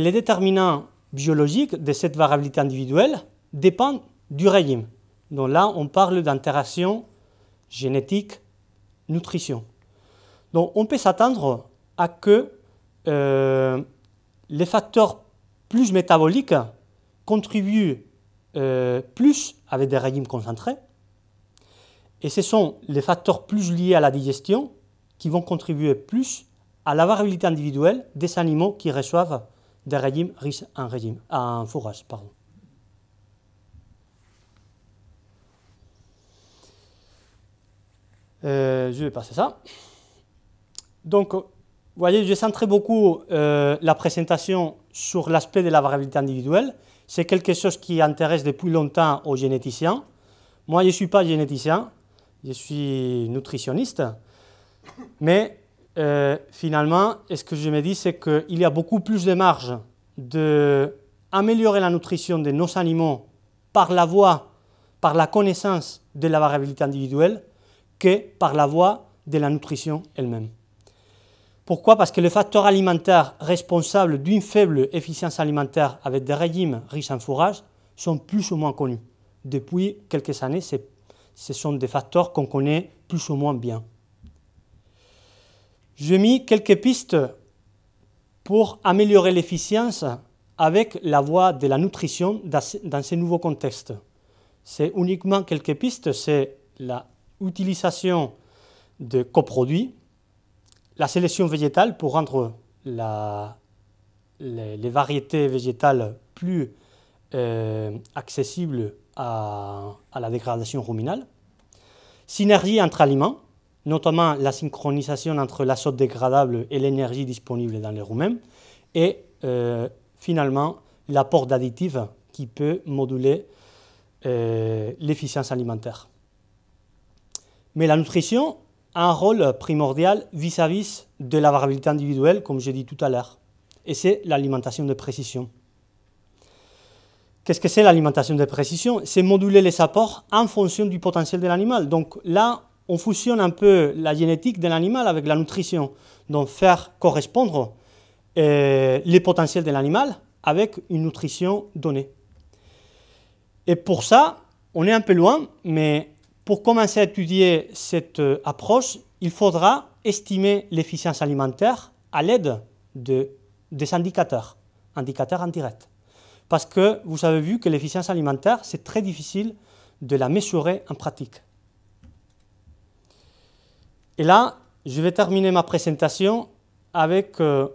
les déterminants biologiques de cette variabilité individuelle dépendent du régime. Donc là, on parle d'interaction génétique-nutrition. Donc on peut s'attendre à que euh, les facteurs plus métaboliques contribuent euh, plus avec des régimes concentrés, et ce sont les facteurs plus liés à la digestion qui vont contribuer plus à la variabilité individuelle des animaux qui reçoivent des régimes riches en, régime, en fourrage. Pardon. Euh, je vais passer ça. Donc, euh, vous voyez, j'ai centré beaucoup euh, la présentation sur l'aspect de la variabilité individuelle. C'est quelque chose qui intéresse depuis longtemps aux généticiens. Moi, je ne suis pas généticien, je suis nutritionniste, mais euh, finalement, ce que je me dis, c'est qu'il y a beaucoup plus de marge d'améliorer la nutrition de nos animaux par la voie, par la connaissance de la variabilité individuelle, que par la voie de la nutrition elle-même. Pourquoi Parce que les facteurs alimentaires responsables d'une faible efficience alimentaire avec des régimes riches en fourrage sont plus ou moins connus. Depuis quelques années, ce sont des facteurs qu'on connaît plus ou moins bien. J'ai mis quelques pistes pour améliorer l'efficience avec la voie de la nutrition dans ces nouveaux contextes. C'est uniquement quelques pistes, c'est l'utilisation de coproduits, la sélection végétale pour rendre les, variétés végétales plus euh, accessibles à, à la dégradation ruminale, synergie entre aliments, notamment la synchronisation entre l'azote dégradable et l'énergie disponible dans les roumains, et euh, finalement l'apport d'additifs qui peut moduler euh, l'efficience alimentaire. Mais la nutrition a un rôle primordial vis-à-vis de la variabilité individuelle, comme j'ai dit tout à l'heure, et c'est l'alimentation de précision. Qu'est-ce que c'est l'alimentation de précision C'est moduler les apports en fonction du potentiel de l'animal. Donc là, on fusionne un peu la génétique de l'animal avec la nutrition. Donc faire correspondre euh, les potentiels de l'animal avec une nutrition donnée. Et pour ça, on est un peu loin, mais pour commencer à étudier cette euh, approche, il faudra estimer l'efficience alimentaire à l'aide de, des indicateurs, indicateurs indirects. Parce que vous avez vu que l'efficience alimentaire, c'est très difficile de la mesurer en pratique. Et là, je vais terminer ma présentation avec euh,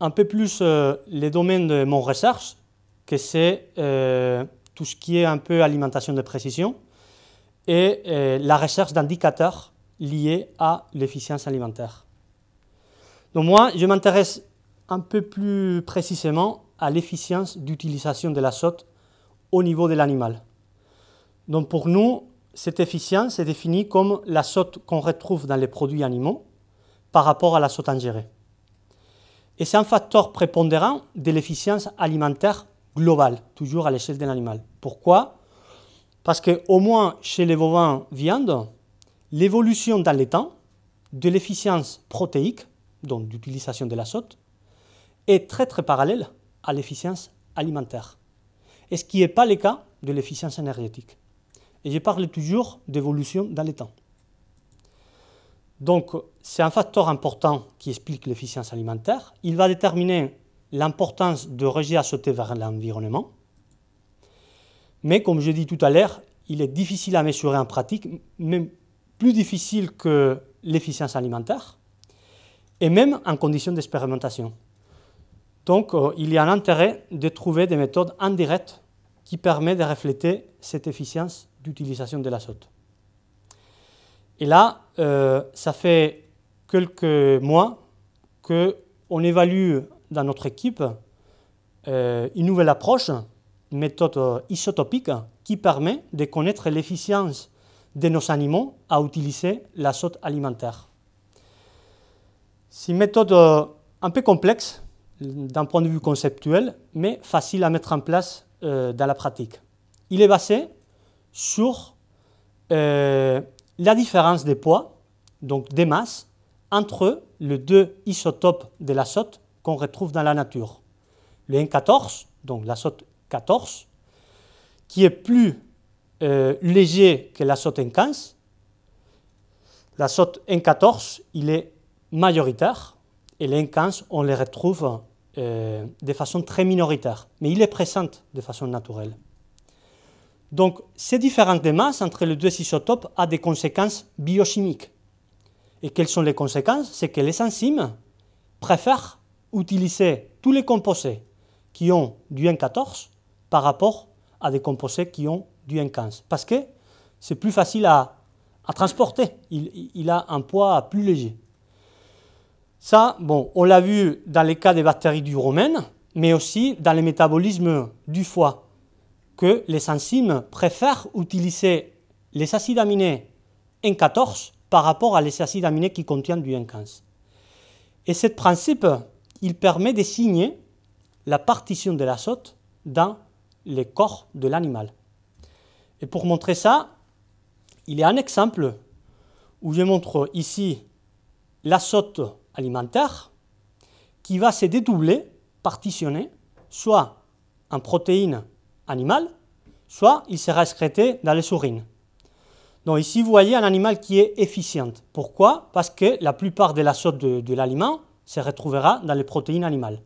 un peu plus euh, les domaines de mon recherche, que c'est euh, tout ce qui est un peu alimentation de précision et la recherche d'indicateurs liés à l'efficience alimentaire. Donc moi, je m'intéresse un peu plus précisément à l'efficience d'utilisation de l'azote au niveau de l'animal. Donc pour nous, cette efficience est définie comme l'azote qu'on retrouve dans les produits animaux par rapport à l'azote ingérée. Et c'est un facteur prépondérant de l'efficience alimentaire globale, toujours à l'échelle de l'animal. Pourquoi Parce qu'au moins chez les bovins viande, l'évolution dans les temps de l'efficience protéique, donc d'utilisation de l'azote, est très très parallèle à l'efficience alimentaire. Et ce qui n'est pas le cas de l'efficience énergétique. Et je parle toujours d'évolution dans le temps. Donc, c'est un facteur important qui explique l'efficience alimentaire. Il va déterminer l'importance de à sauter vers l'environnement. Mais comme je dis tout à l'heure, il est difficile à mesurer en pratique, même plus difficile que l'efficience alimentaire, et même en condition d'expérimentation. Donc, euh, il y a un intérêt de trouver des méthodes indirectes qui permettent de refléter cette efficience d'utilisation de l'azote. Et là, euh, ça fait quelques mois qu'on évalue dans notre équipe euh, une nouvelle approche, une méthode euh, isotopique, qui permet de connaître l'efficience de nos animaux à utiliser l'azote alimentaire. C'est une méthode un peu complexe d'un point de vue conceptuel, mais facile à mettre en place dans la pratique. Il est basé sur euh, la différence des poids, donc des masses, entre les deux isotopes de l'azote qu'on retrouve dans la nature. Le N14, donc l'azote 14, qui est plus euh, léger que l'azote N15. L'azote N14, il est majoritaire et le N15, on le retrouve euh, de façon très minoritaire, mais il est présent de façon naturelle. Donc, ces différentes masses entre les deux isotopes a des conséquences biochimiques. Et quelles sont les conséquences C'est que les enzymes préfèrent utiliser tous les composés qui ont du N14 par rapport à des composés qui ont du N15. Parce que c'est plus facile à, transporter. Il, a un poids plus léger. Ça, bon, on l'a vu dans les cas des bactéries du romaine, mais aussi dans les métabolismes du foie que les enzymes préfèrent utiliser les acides aminés N14 par rapport à les acides aminés qui contiennent du N15. Et ce principe, il permet de signer la partition de l'azote dans le corps de l'animal. Et pour montrer ça, il y a un exemple où je montre ici l'azote alimentaire qui va se dédoubler, partitionner, soit en protéines animal, soit il sera excrété dans les sourines Donc ici, vous voyez un animal qui est efficient. Pourquoi Parce que la plupart de la de, de l'aliment se retrouvera dans les protéines animales.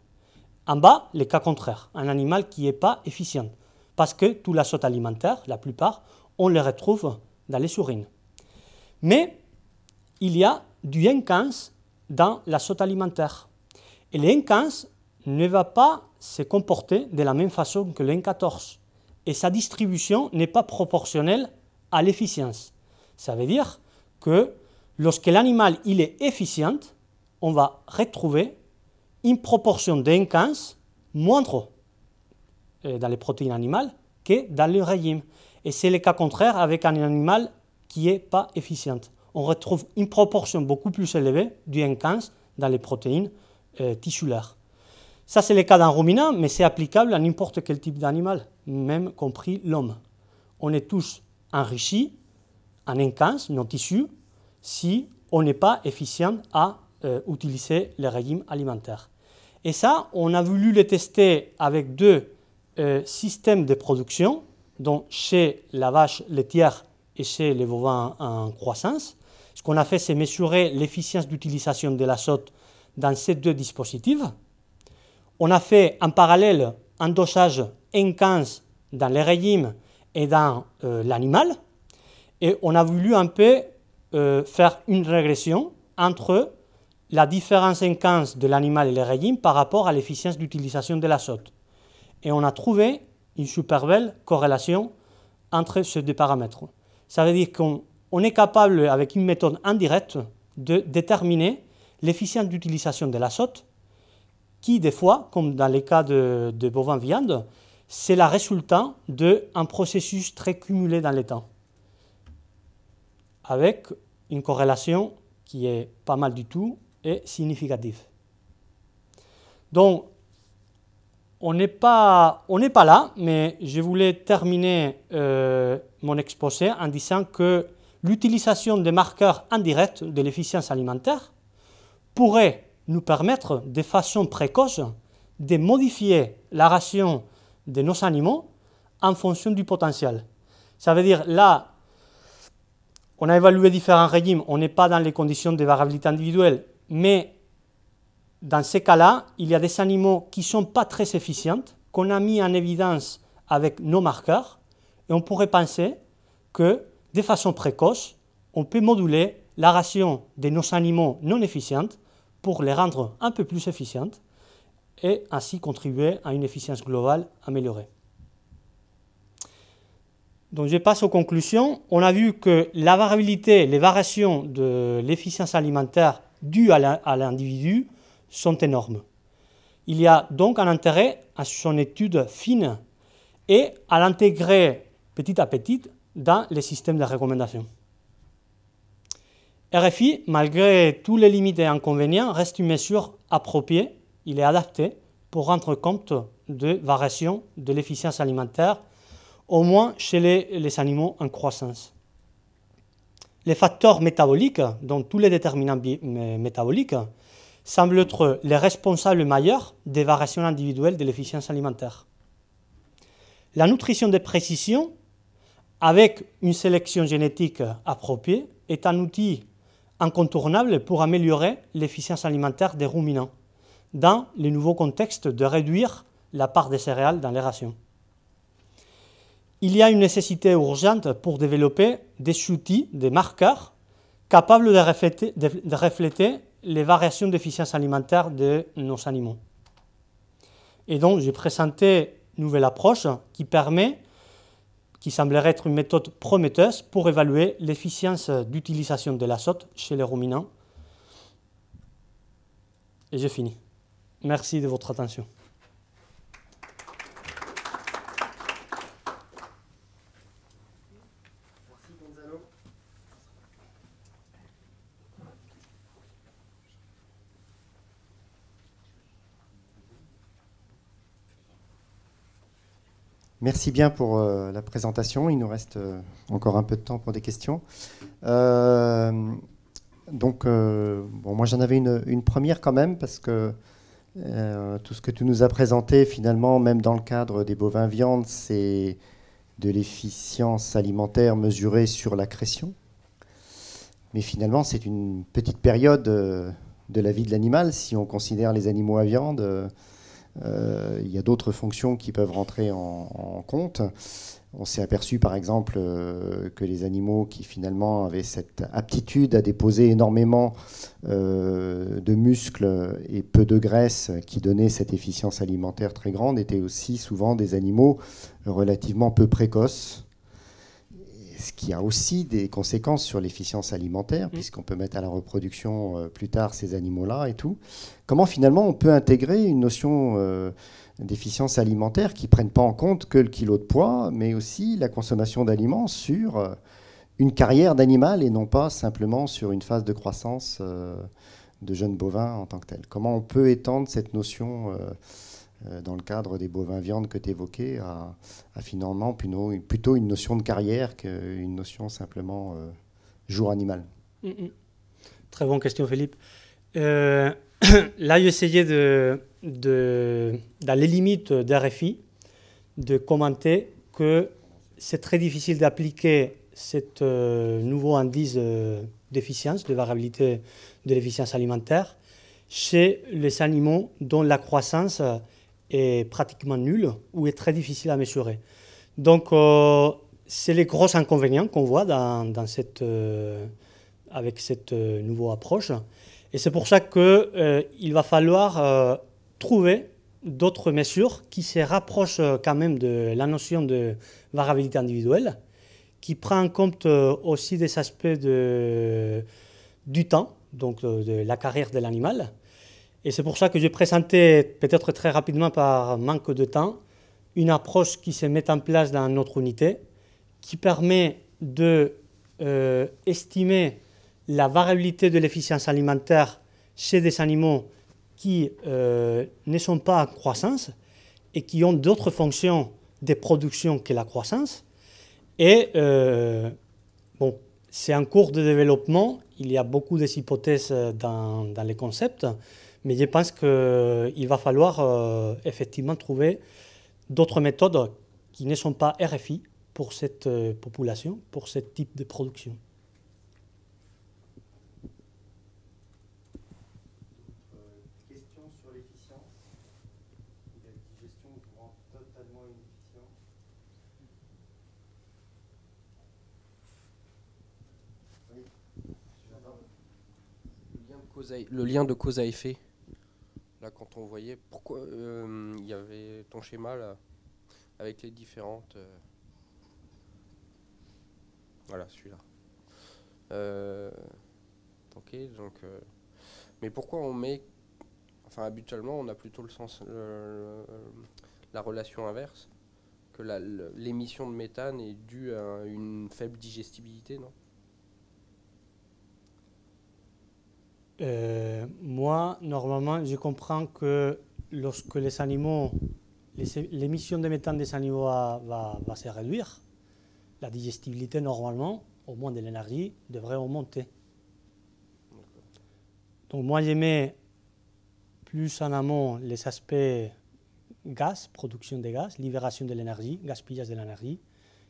En bas, le cas contraire, un animal qui n'est pas efficient, parce que tout sorte alimentaire, la plupart, on le retrouve dans les sourines Mais il y a du n dans dans sorte alimentaire. Et le ne va pas s'est comporté de la même façon que l'N14 et sa distribution n'est pas proportionnelle à l'efficience. Ça veut dire que lorsque l'animal il est efficient, on va retrouver une proportion dn 15 moindre euh, dans les protéines animales que dans le régime. Et c'est le cas contraire avec un animal qui n'est pas efficient. On retrouve une proportion beaucoup plus élevée du N15 dans les protéines euh, tissulaires. Ça, c'est le cas d'un ruminant, mais c'est applicable à n'importe quel type d'animal, même compris l'homme. On est tous enrichis en incans, nos tissus, si on n'est pas efficient à euh, utiliser les régimes alimentaires. Et ça, on a voulu le tester avec deux euh, systèmes de production, dont chez la vache laitière et chez les bovins en croissance. Ce qu'on a fait, c'est mesurer l'efficience d'utilisation de l'azote dans ces deux dispositifs. On a fait en parallèle un dosage 15 dans les régimes et dans euh, l'animal, et on a voulu un peu euh, faire une régression entre la différence 15 de l'animal et les régimes par rapport à l'efficience d'utilisation de l'azote. Et on a trouvé une super belle corrélation entre ces deux paramètres. Ça veut dire qu'on est capable, avec une méthode indirecte, de déterminer l'efficience d'utilisation de l'azote qui, des fois, comme dans les cas de, bovins bovin-viande, c'est la résultat d'un processus très cumulé dans les temps, avec une corrélation qui est pas mal du tout et significative. Donc, on n'est pas, pas là, mais je voulais terminer euh, mon exposé en disant que l'utilisation des marqueurs indirects de l'efficience alimentaire pourrait nous permettre de façon précoce de modifier la ration de nos animaux en fonction du potentiel. Ça veut dire là, on a évalué différents régimes, on n'est pas dans les conditions de variabilité individuelle, mais dans ces cas-là, il y a des animaux qui ne sont pas très efficients, qu'on a mis en évidence avec nos marqueurs, et on pourrait penser que de façon précoce, on peut moduler la ration de nos animaux non efficientes pour les rendre un peu plus efficientes et ainsi contribuer à une efficience globale améliorée. Donc je passe aux conclusions. On a vu que la variabilité, les variations de l'efficience alimentaire dues à l'individu sont énormes. Il y a donc un intérêt à son étude fine et à l'intégrer petit à petit dans les systèmes de recommandation. RFI, malgré tous les limites et inconvénients, reste une mesure appropriée, il est adapté pour rendre compte de variations de l'efficience alimentaire, au moins chez les, animaux en croissance. Les facteurs métaboliques, dont tous les déterminants métaboliques, semblent être les responsables majeurs des variations individuelles de l'efficience alimentaire. La nutrition de précision, avec une sélection génétique appropriée, est un outil incontournable pour améliorer l'efficience alimentaire des ruminants dans le nouveau contexte de réduire la part des céréales dans les rations. Il y a une nécessité urgente pour développer des outils, des marqueurs capables de refléter, de refléter les variations d'efficience alimentaire de nos animaux. Et donc j'ai présenté une nouvelle approche qui permet qui semblerait être une méthode prometteuse pour évaluer l'efficience d'utilisation de l'azote chez les ruminants. Et j'ai fini. Merci de votre attention. merci bien pour euh, la présentation. Il nous reste euh, encore un peu de temps pour des questions. Euh, donc, bon, moi j'en avais une, une, première quand même, parce que tout ce que tu nous as présenté, finalement, même dans le cadre des bovins viande c'est de l'efficience alimentaire mesurée sur l'accrétion. Mais finalement, c'est une petite période de la vie de l'animal, si on considère les animaux à viande euh, il y a d'autres fonctions qui peuvent rentrer en, compte. On s'est aperçu par exemple euh, que les animaux qui finalement avaient cette aptitude à déposer énormément euh, de muscles et peu de graisse qui donnaient cette efficience alimentaire très grande étaient aussi souvent des animaux relativement peu précoces ce qui a aussi des conséquences sur l'efficience alimentaire, mm. puisqu'on peut mettre à la reproduction euh, plus tard ces animaux-là et tout. Comment finalement on peut intégrer une notion euh, d'efficience alimentaire qui ne prenne pas en compte que le kilo de poids, mais aussi la consommation d'aliments sur euh, une carrière d'animal et non pas simplement sur une phase de croissance de jeunes bovins en tant que tel Comment on peut étendre cette notion euh, dans le cadre des bovins viandes que tu évoquais, à, finalement plutôt, une notion de carrière qu'une notion simplement euh, jour animal mm, mm. Très bonne question, Philippe. Euh, là, j'ai essayé de, de, dans les limites d'RFI, de commenter que c'est très difficile d'appliquer ce nouveau indice d'efficience, de variabilité de l'efficience alimentaire, chez les animaux dont la croissance est pratiquement nul ou est très difficile à mesurer. Donc, euh, c'est les gros inconvénients qu'on voit dans, cette, euh, avec cette euh, nouvelle approche. Et c'est pour ça qu'il va falloir trouver d'autres mesures qui se rapprochent quand même de la notion de variabilité individuelle, qui prend en compte aussi des aspects de, du temps, donc de la carrière de l'animal, et c'est pour ça que j'ai présenté, peut-être très rapidement par manque de temps, une approche qui se met en place dans notre unité, qui permet de euh, estimer la variabilité de l'efficience alimentaire chez des animaux qui euh, ne sont pas en croissance et qui ont d'autres fonctions de production que la croissance. Et euh, bon, c'est en cours de développement, il y a beaucoup d'hypothèses dans, dans les concepts. Mais je pense qu'il va falloir euh, effectivement trouver d'autres méthodes qui ne sont pas RFI pour cette euh, population, pour ce type de production. E-, le lien de cause à effet Là, quand on voyait pourquoi euh, il y avait ton schéma là, avec les différentes. Euh, voilà, celui-là. Euh, ok, donc. mais pourquoi on met. Enfin, habituellement, on a plutôt le sens. la relation inverse, que l'émission de méthane est due à une faible digestibilité, non Euh, moi, normalement, je comprends que lorsque les animaux, l'émission de méthane des animaux va, va, se réduire, la digestibilité, normalement, au moins de l'énergie, devrait augmenter. Donc moi, j'aimais plus en amont les aspects gaz, production de gaz, libération de l'énergie, gaspillage de l'énergie,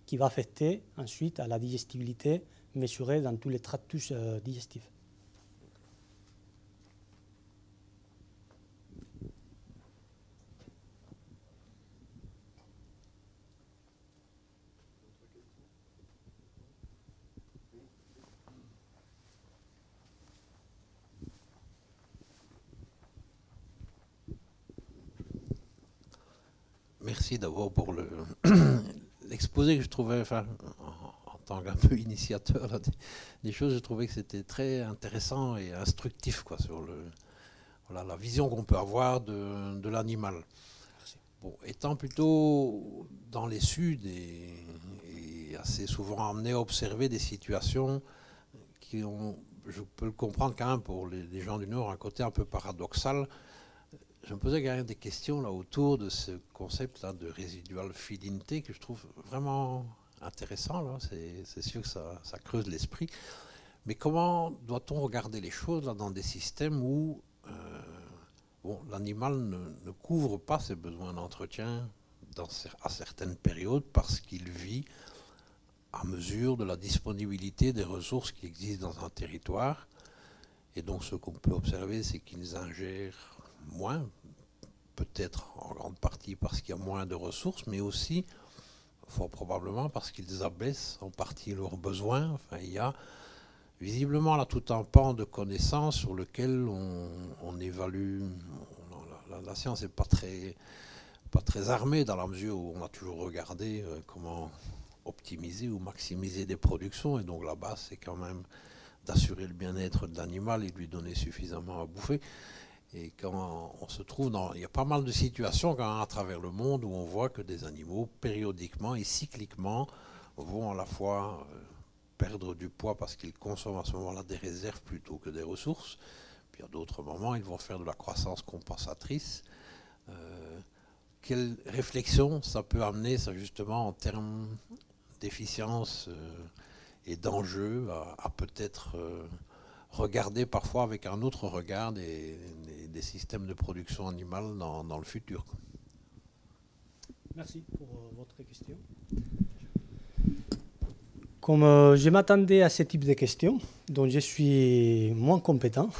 qui va affecter ensuite à la digestibilité mesurée dans tous les tractus euh, digestifs. d'avoir d'abord pour l'exposé que je trouvais, en, tant qu'un peu initiateur des, choses, je trouvais que c'était très intéressant et instructif quoi, sur la vision qu'on peut avoir de, l'animal. Bon, étant plutôt dans les suds et, assez souvent amené à observer des situations qui ont, je peux le comprendre quand même pour les gens du Nord, un côté un peu paradoxal je me posais des questions là autour de ce concept de résidual fidélité que je trouve vraiment intéressant C'est sûr que ça, creuse l'esprit. Mais comment doit-on regarder les choses là dans des systèmes où euh, bon, l'animal ne, ne, couvre pas ses besoins d'entretien à certaines périodes parce qu'il vit à mesure de la disponibilité des ressources qui existent dans un territoire. Et donc ce qu'on peut observer, c'est qu'ils ingèrent moins, peut-être en grande partie parce qu'il y a moins de ressources, mais aussi, fort probablement, parce qu'ils abaissent en partie leurs besoins. il y a visiblement là tout un pan de connaissances sur lequel on, évalue. la, science n'est pas très, pas très armée dans la mesure où on a toujours regardé euh, comment optimiser ou maximiser des productions. Et donc là-bas, c'est quand même d'assurer le bien-être de l'animal et de lui donner suffisamment à bouffer. Et quand on se trouve dans. Il y a pas mal de situations quand à travers le monde où on voit que des animaux, périodiquement et cycliquement, vont à la fois euh, perdre du poids parce qu'ils consomment à ce moment-là des réserves plutôt que des ressources. Puis à d'autres moments, ils vont faire de la croissance compensatrice. Euh, quelle réflexion ça peut amener, ça justement, en termes d'efficience euh, et d'enjeux à, peut-être regarder parfois avec un autre regard des, des, systèmes de production animale dans, le futur. Merci pour euh, votre question. Comme euh, je m'attendais à ce type de questions, dont je suis moins compétent,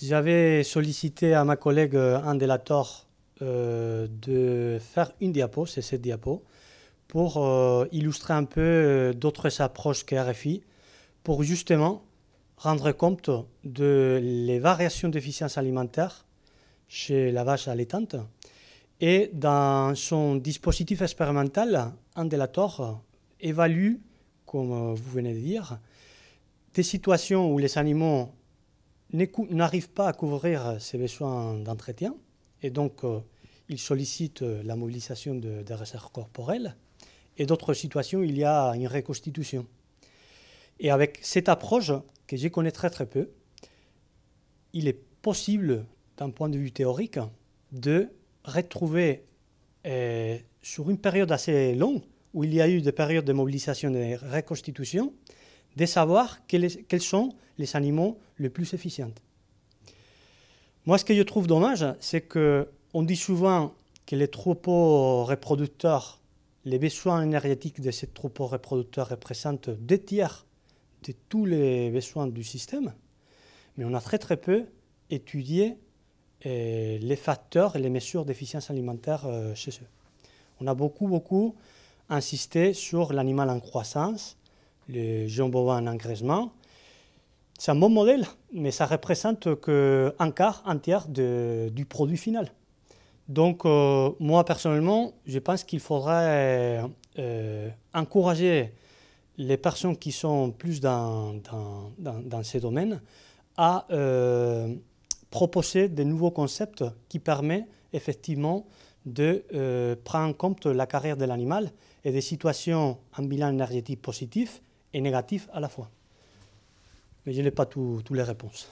j'avais sollicité à ma collègue Andelator euh, de faire une diapo, c'est cette diapo, pour illustrer un peu d'autres approches que pour justement rendre compte de les variations d'efficience alimentaire chez la vache allaitante. Et dans son dispositif expérimental, Andelator évalue, comme vous venez de dire, des situations où les animaux n'arrivent pas à couvrir ses besoins d'entretien, et donc euh, ils sollicitent la mobilisation des de réserves corporelles, et d'autres situations, il y a une reconstitution. Et avec cette approche, que je connais très très peu, il est possible, d'un point de vue théorique, de retrouver euh, sur une période assez longue, où il y a eu des périodes de mobilisation et de reconstitution, de savoir quels, sont les animaux les plus efficients. Moi, ce que je trouve dommage, c'est que on dit souvent que les troupeaux reproducteurs, les besoins énergétiques de ces troupeaux reproducteurs représentent deux tiers c'est tous les besoins du système, mais on a très très peu étudié euh, les facteurs et les mesures d'efficience alimentaire euh, chez eux. On a beaucoup, beaucoup insisté sur l'animal en croissance, le jambon en engraissement. C'est un bon modèle, mais ça représente qu'un quart, un tiers de, du produit final. Donc, euh, moi personnellement, je pense qu'il faudrait encourager les personnes qui sont plus dans, dans, dans, ces domaines à euh, proposer des nouveaux concepts qui permettent effectivement de euh, prendre en compte la carrière de l'animal et des situations en bilan énergétique positif et négatif à la fois. Mais je n'ai pas toutes les réponses.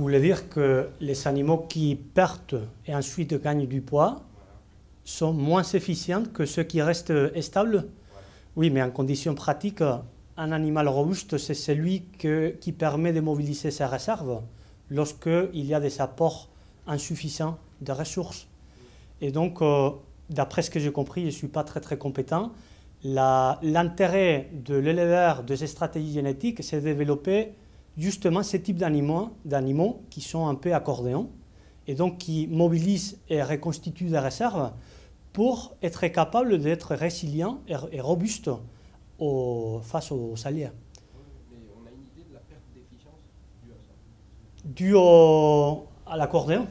voulez dire que les animaux qui perdent et ensuite gagnent du poids sont moins efficients que ceux qui restent stables Oui, mais en conditions pratiques, un animal robuste, c'est celui qui permet de mobiliser ses réserve lorsqu'il y a des apports insuffisants de ressources. Et donc, euh, d'après ce que j'ai compris, je ne suis pas très très compétent, l'intérêt de l'éleveur de ces stratégies génétiques s'est développé justement ces types d'animaux qui sont un peu accordéons et donc qui mobilisent et reconstituent des réserves pour être capables d'être résilients et, robustes face aux Mais on a une idée de la perte d'efficience due à ça Due à l'accordéon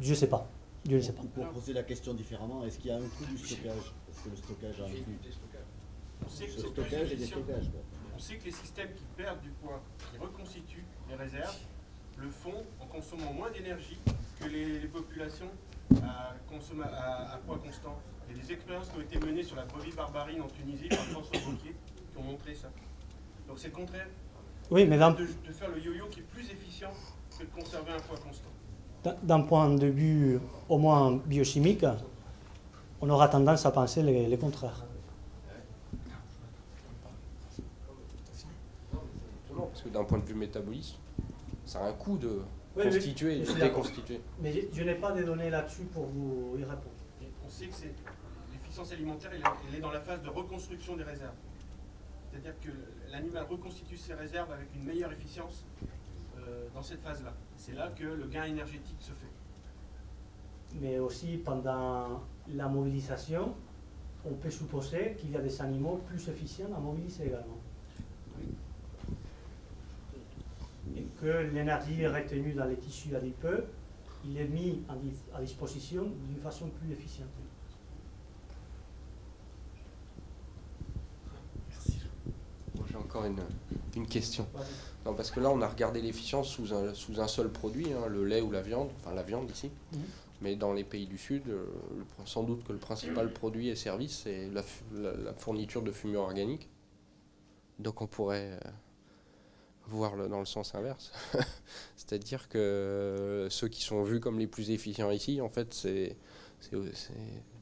Je ne sais pas. Je sais pas. Pour poser la question différemment, est-ce qu'il y a un coût du stockage Est-ce que le stockage a un coût. Le stockage et des stockages. On sait que les systèmes qui perdent du poids, qui reconstituent les réserves, le font en consommant moins d'énergie que les, populations à, à, poids constant. Et les expériences qui ont été menées sur la brebis barbarine en Tunisie par François Bocquier qui ont montré ça. Donc c'est le contraire. Oui, mais de, faire le yo-yo qui est plus efficient que de conserver un poids constant. D'un point de vue au moins biochimique, on aura tendance à penser les contraires. Parce que d'un point de vue métaboliste, ça a un coût de constituer et de déconstituer. Mais je n'ai pas des données là-dessus pour vous y répondre. On sait que l'efficience alimentaire, elle est dans la phase de reconstruction des réserves. C'est-à-dire que l'animal reconstitue ses réserves avec une meilleure efficience euh, dans cette phase-là. C'est là que le gain énergétique se fait. Mais aussi pendant la mobilisation, on peut supposer qu'il y a des animaux plus efficients à mobiliser également. et que l'énergie est retenue dans les tissus adipeux, il est mis à disposition d'une façon plus efficiente. Merci. j'ai encore une, question. Non, parce que là on a regardé l'efficience sous un, seul produit, hein, le lait ou la viande, enfin la viande ici. Mhm. Mais dans les pays du Sud, euh, sans doute que le principal produit et service, c'est la, la, fourniture de fumure organique. Donc on pourrait... Euh, voire dans le sens inverse. C'est-à-dire que euh, ceux qui sont vus comme les plus efficients ici, en fait, c'est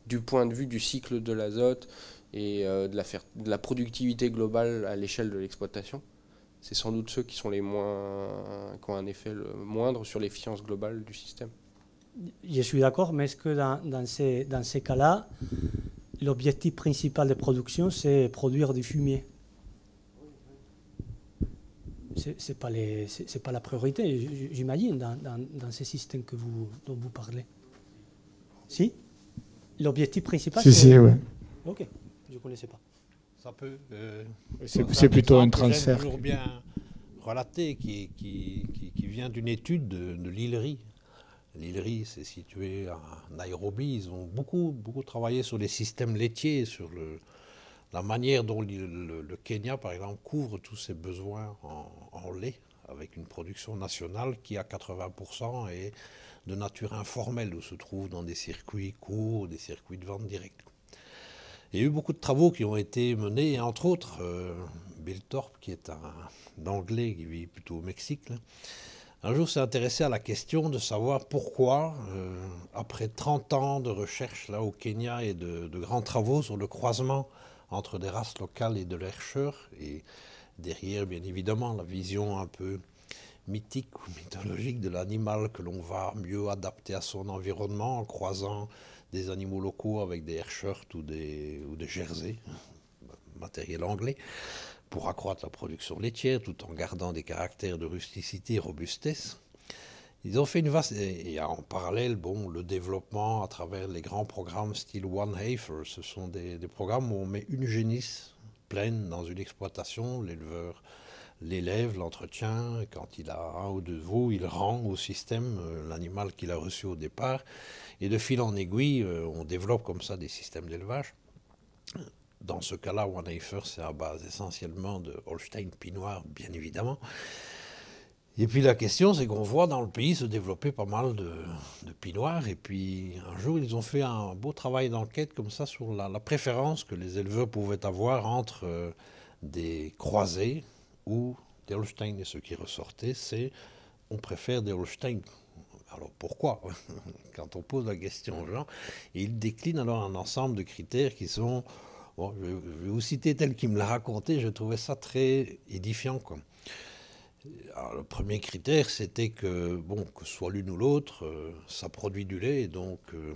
du point de vue du cycle de l'azote et euh, de, la la productivité globale à l'échelle de l'exploitation. C'est sans doute ceux qui sont les moins qui ont un effet le moindre sur l'efficience globale du système. Je suis d'accord, mais est-ce que dans, ces, dans ces cas-là, l'objectif principal de production, c'est produire du fumier ce n'est pas, pas, la priorité, j'imagine, dans, ces systèmes que vous, dont vous parlez. Si L'objectif principal Si, si, oui. Ok, je ne connaissais pas. Ça peut. Euh, c'est plutôt un transfert. toujours bien relaté, qui, qui, vient d'une étude de, de l'îlerie. c'est situé à Nairobi. Ils ont beaucoup, beaucoup travaillé sur les systèmes laitiers, sur le, la manière dont le, Kenya, par exemple, couvre tous ses besoins en, lait, avec une production nationale qui, à 80%, est de nature informelle, où se trouve dans des circuits courts, des circuits de vente directe. Il y a eu beaucoup de travaux qui ont été menés, et entre autres, euh, Bill Thorpe, qui est un, Anglais qui vit plutôt au Mexique, un jour s'est intéressé à la question de savoir pourquoi, euh, après 30 ans de recherche là, au Kenya et de grands travaux sur le croisement entre des races locales et de l'hercheur, Et derrière, bien évidemment, la vision un peu mythique ou mythologique de l'animal que l'on va mieux adapter à son environnement en croisant des animaux locaux avec des hercheurs ou des, ou Jersey, matériel anglais, pour accroître la production laitière tout en gardant des caractères de rusticité et robustesse. Ils ont fait une vaste. Et en parallèle, bon, le développement à travers les grands programmes style One Heifer, ce sont des, programmes où on met une génisse pleine dans une exploitation, l'éleveur l'élève, l'entretien, quand il a un ou deux veaux, il rend au système euh, l'animal qu'il a reçu au départ. Et de fil en aiguille, euh, on développe comme ça des systèmes d'élevage. Dans ce cas-là, One Heifer, c'est à base essentiellement de Holstein Pinoir, bien évidemment. Et puis la question, c'est qu'on voit dans le pays se développer pas mal de, de pinoirs. Et puis un jour, ils ont fait un beau travail d'enquête comme ça sur la, préférence que les éleveurs pouvaient avoir entre euh, des croisés ou des Holstein. Et ce qui ressortait, c'est on préfère des Holstein. Alors pourquoi Quand on pose la question aux gens, ils déclinent alors un ensemble de critères qui sont... je vais vous citer tel qu'il me l'a raconté, je trouvais ça très édifiant le premier critère, c'était que, bon, que ce soit l'une ou l'autre, euh, ça produit du lait, donc euh,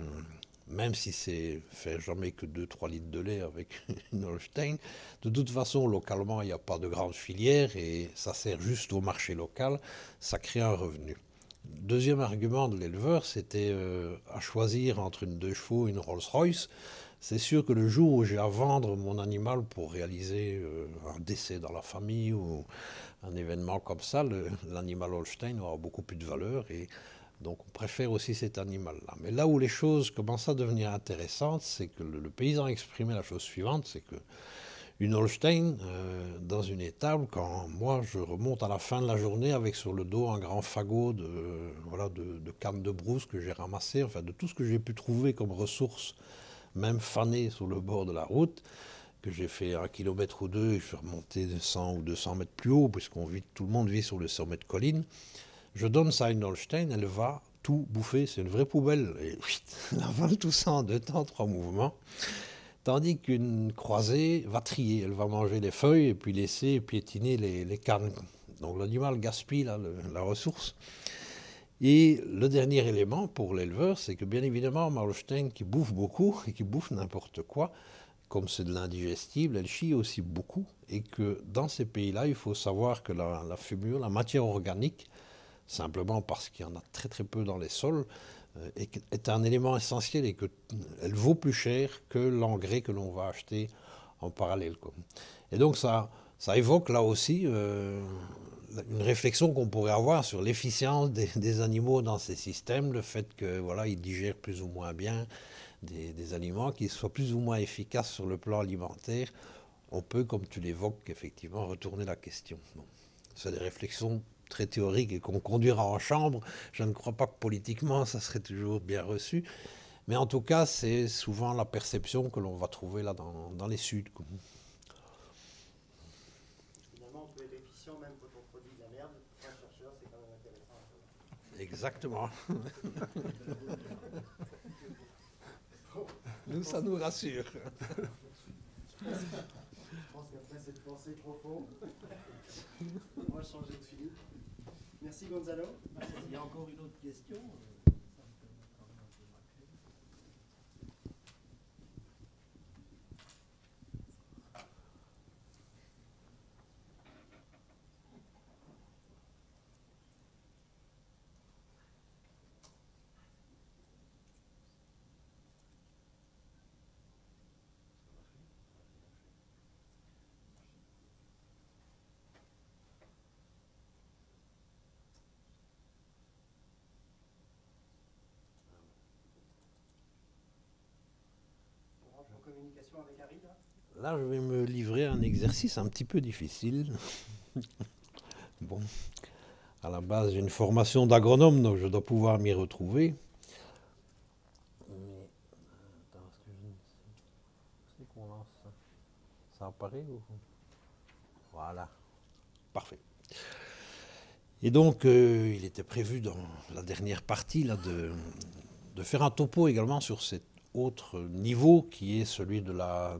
même si c'est fait jamais que 2-3 litres de lait avec une Holstein, de toute façon, localement, il n'y a pas de grande filière et ça sert juste au marché local, ça crée un revenu. Deuxième argument de l'éleveur, c'était euh, à choisir entre une deux chevaux et une Rolls-Royce. C'est sûr que le jour où j'ai à vendre mon animal pour réaliser un décès dans la famille ou un événement comme ça, l'animal Holstein aura beaucoup plus de valeur et donc on préfère aussi cet animal-là. Mais là où les choses commencent à devenir intéressantes, c'est que le, paysan exprimait la chose suivante, c'est que une Holstein euh, dans une étable, quand moi je remonte à la fin de la journée avec sur le dos un grand fagot de, cannes euh, de, de brousse que j'ai ramassé, enfin de tout ce que j'ai pu trouver comme ressources, même fanées sur le bord de la route, que j'ai fait un kilomètre ou deux, je suis remonté de 100 ou 200 mètres plus haut, puisqu'on vit, tout le monde vit sur le sommet de colline. Je donne ça à une Holstein, elle va tout bouffer, c'est une vraie poubelle. Et elle avale tout ça en deux temps, trois mouvements. Tandis qu'une croisée va trier, elle va manger les feuilles et puis laisser piétiner les, cannes. Donc l'animal gaspille la ressource. Et le dernier élément pour l'éleveur, c'est que bien évidemment, Holstein qui bouffe beaucoup et qui bouffe n'importe quoi, comme c'est de l'indigestible, elle chie aussi beaucoup. Et que dans ces pays-là, il faut savoir que la, fumure, la matière organique, simplement parce qu'il y en a très très peu dans les sols, euh, est, un élément essentiel et qu'elle euh, vaut plus cher que l'engrais que l'on va acheter en parallèle. Et donc ça, ça évoque là aussi euh, une réflexion qu'on pourrait avoir sur l'efficience des, des, animaux dans ces systèmes, le fait que voilà, ils digèrent plus ou moins bien, des, aliments qui soient plus ou moins efficaces sur le plan alimentaire, on peut, comme tu l'évoques, effectivement retourner la question. C'est des réflexions très théoriques et qu'on conduira en chambre. Je ne crois pas que politiquement ça serait toujours bien reçu. Mais en tout cas, c'est souvent la perception que l'on va trouver là dans, les Suds. on peut être efficient même quand on produit de la merde. c'est quand même Exactement. nous, ça nous rassure. Je pense qu'après cette pensée profonde, on va changer de fil. Merci Gonzalo. Il y a encore une autre question. là, je vais me livrer à un exercice un petit peu difficile. bon, à la base, j'ai une formation d'agronome, donc je dois pouvoir m'y retrouver. Ça apparaît Voilà. Parfait. Et donc, euh, il était prévu dans la dernière partie là, de faire un topo également sur cette autre niveau qui est celui de la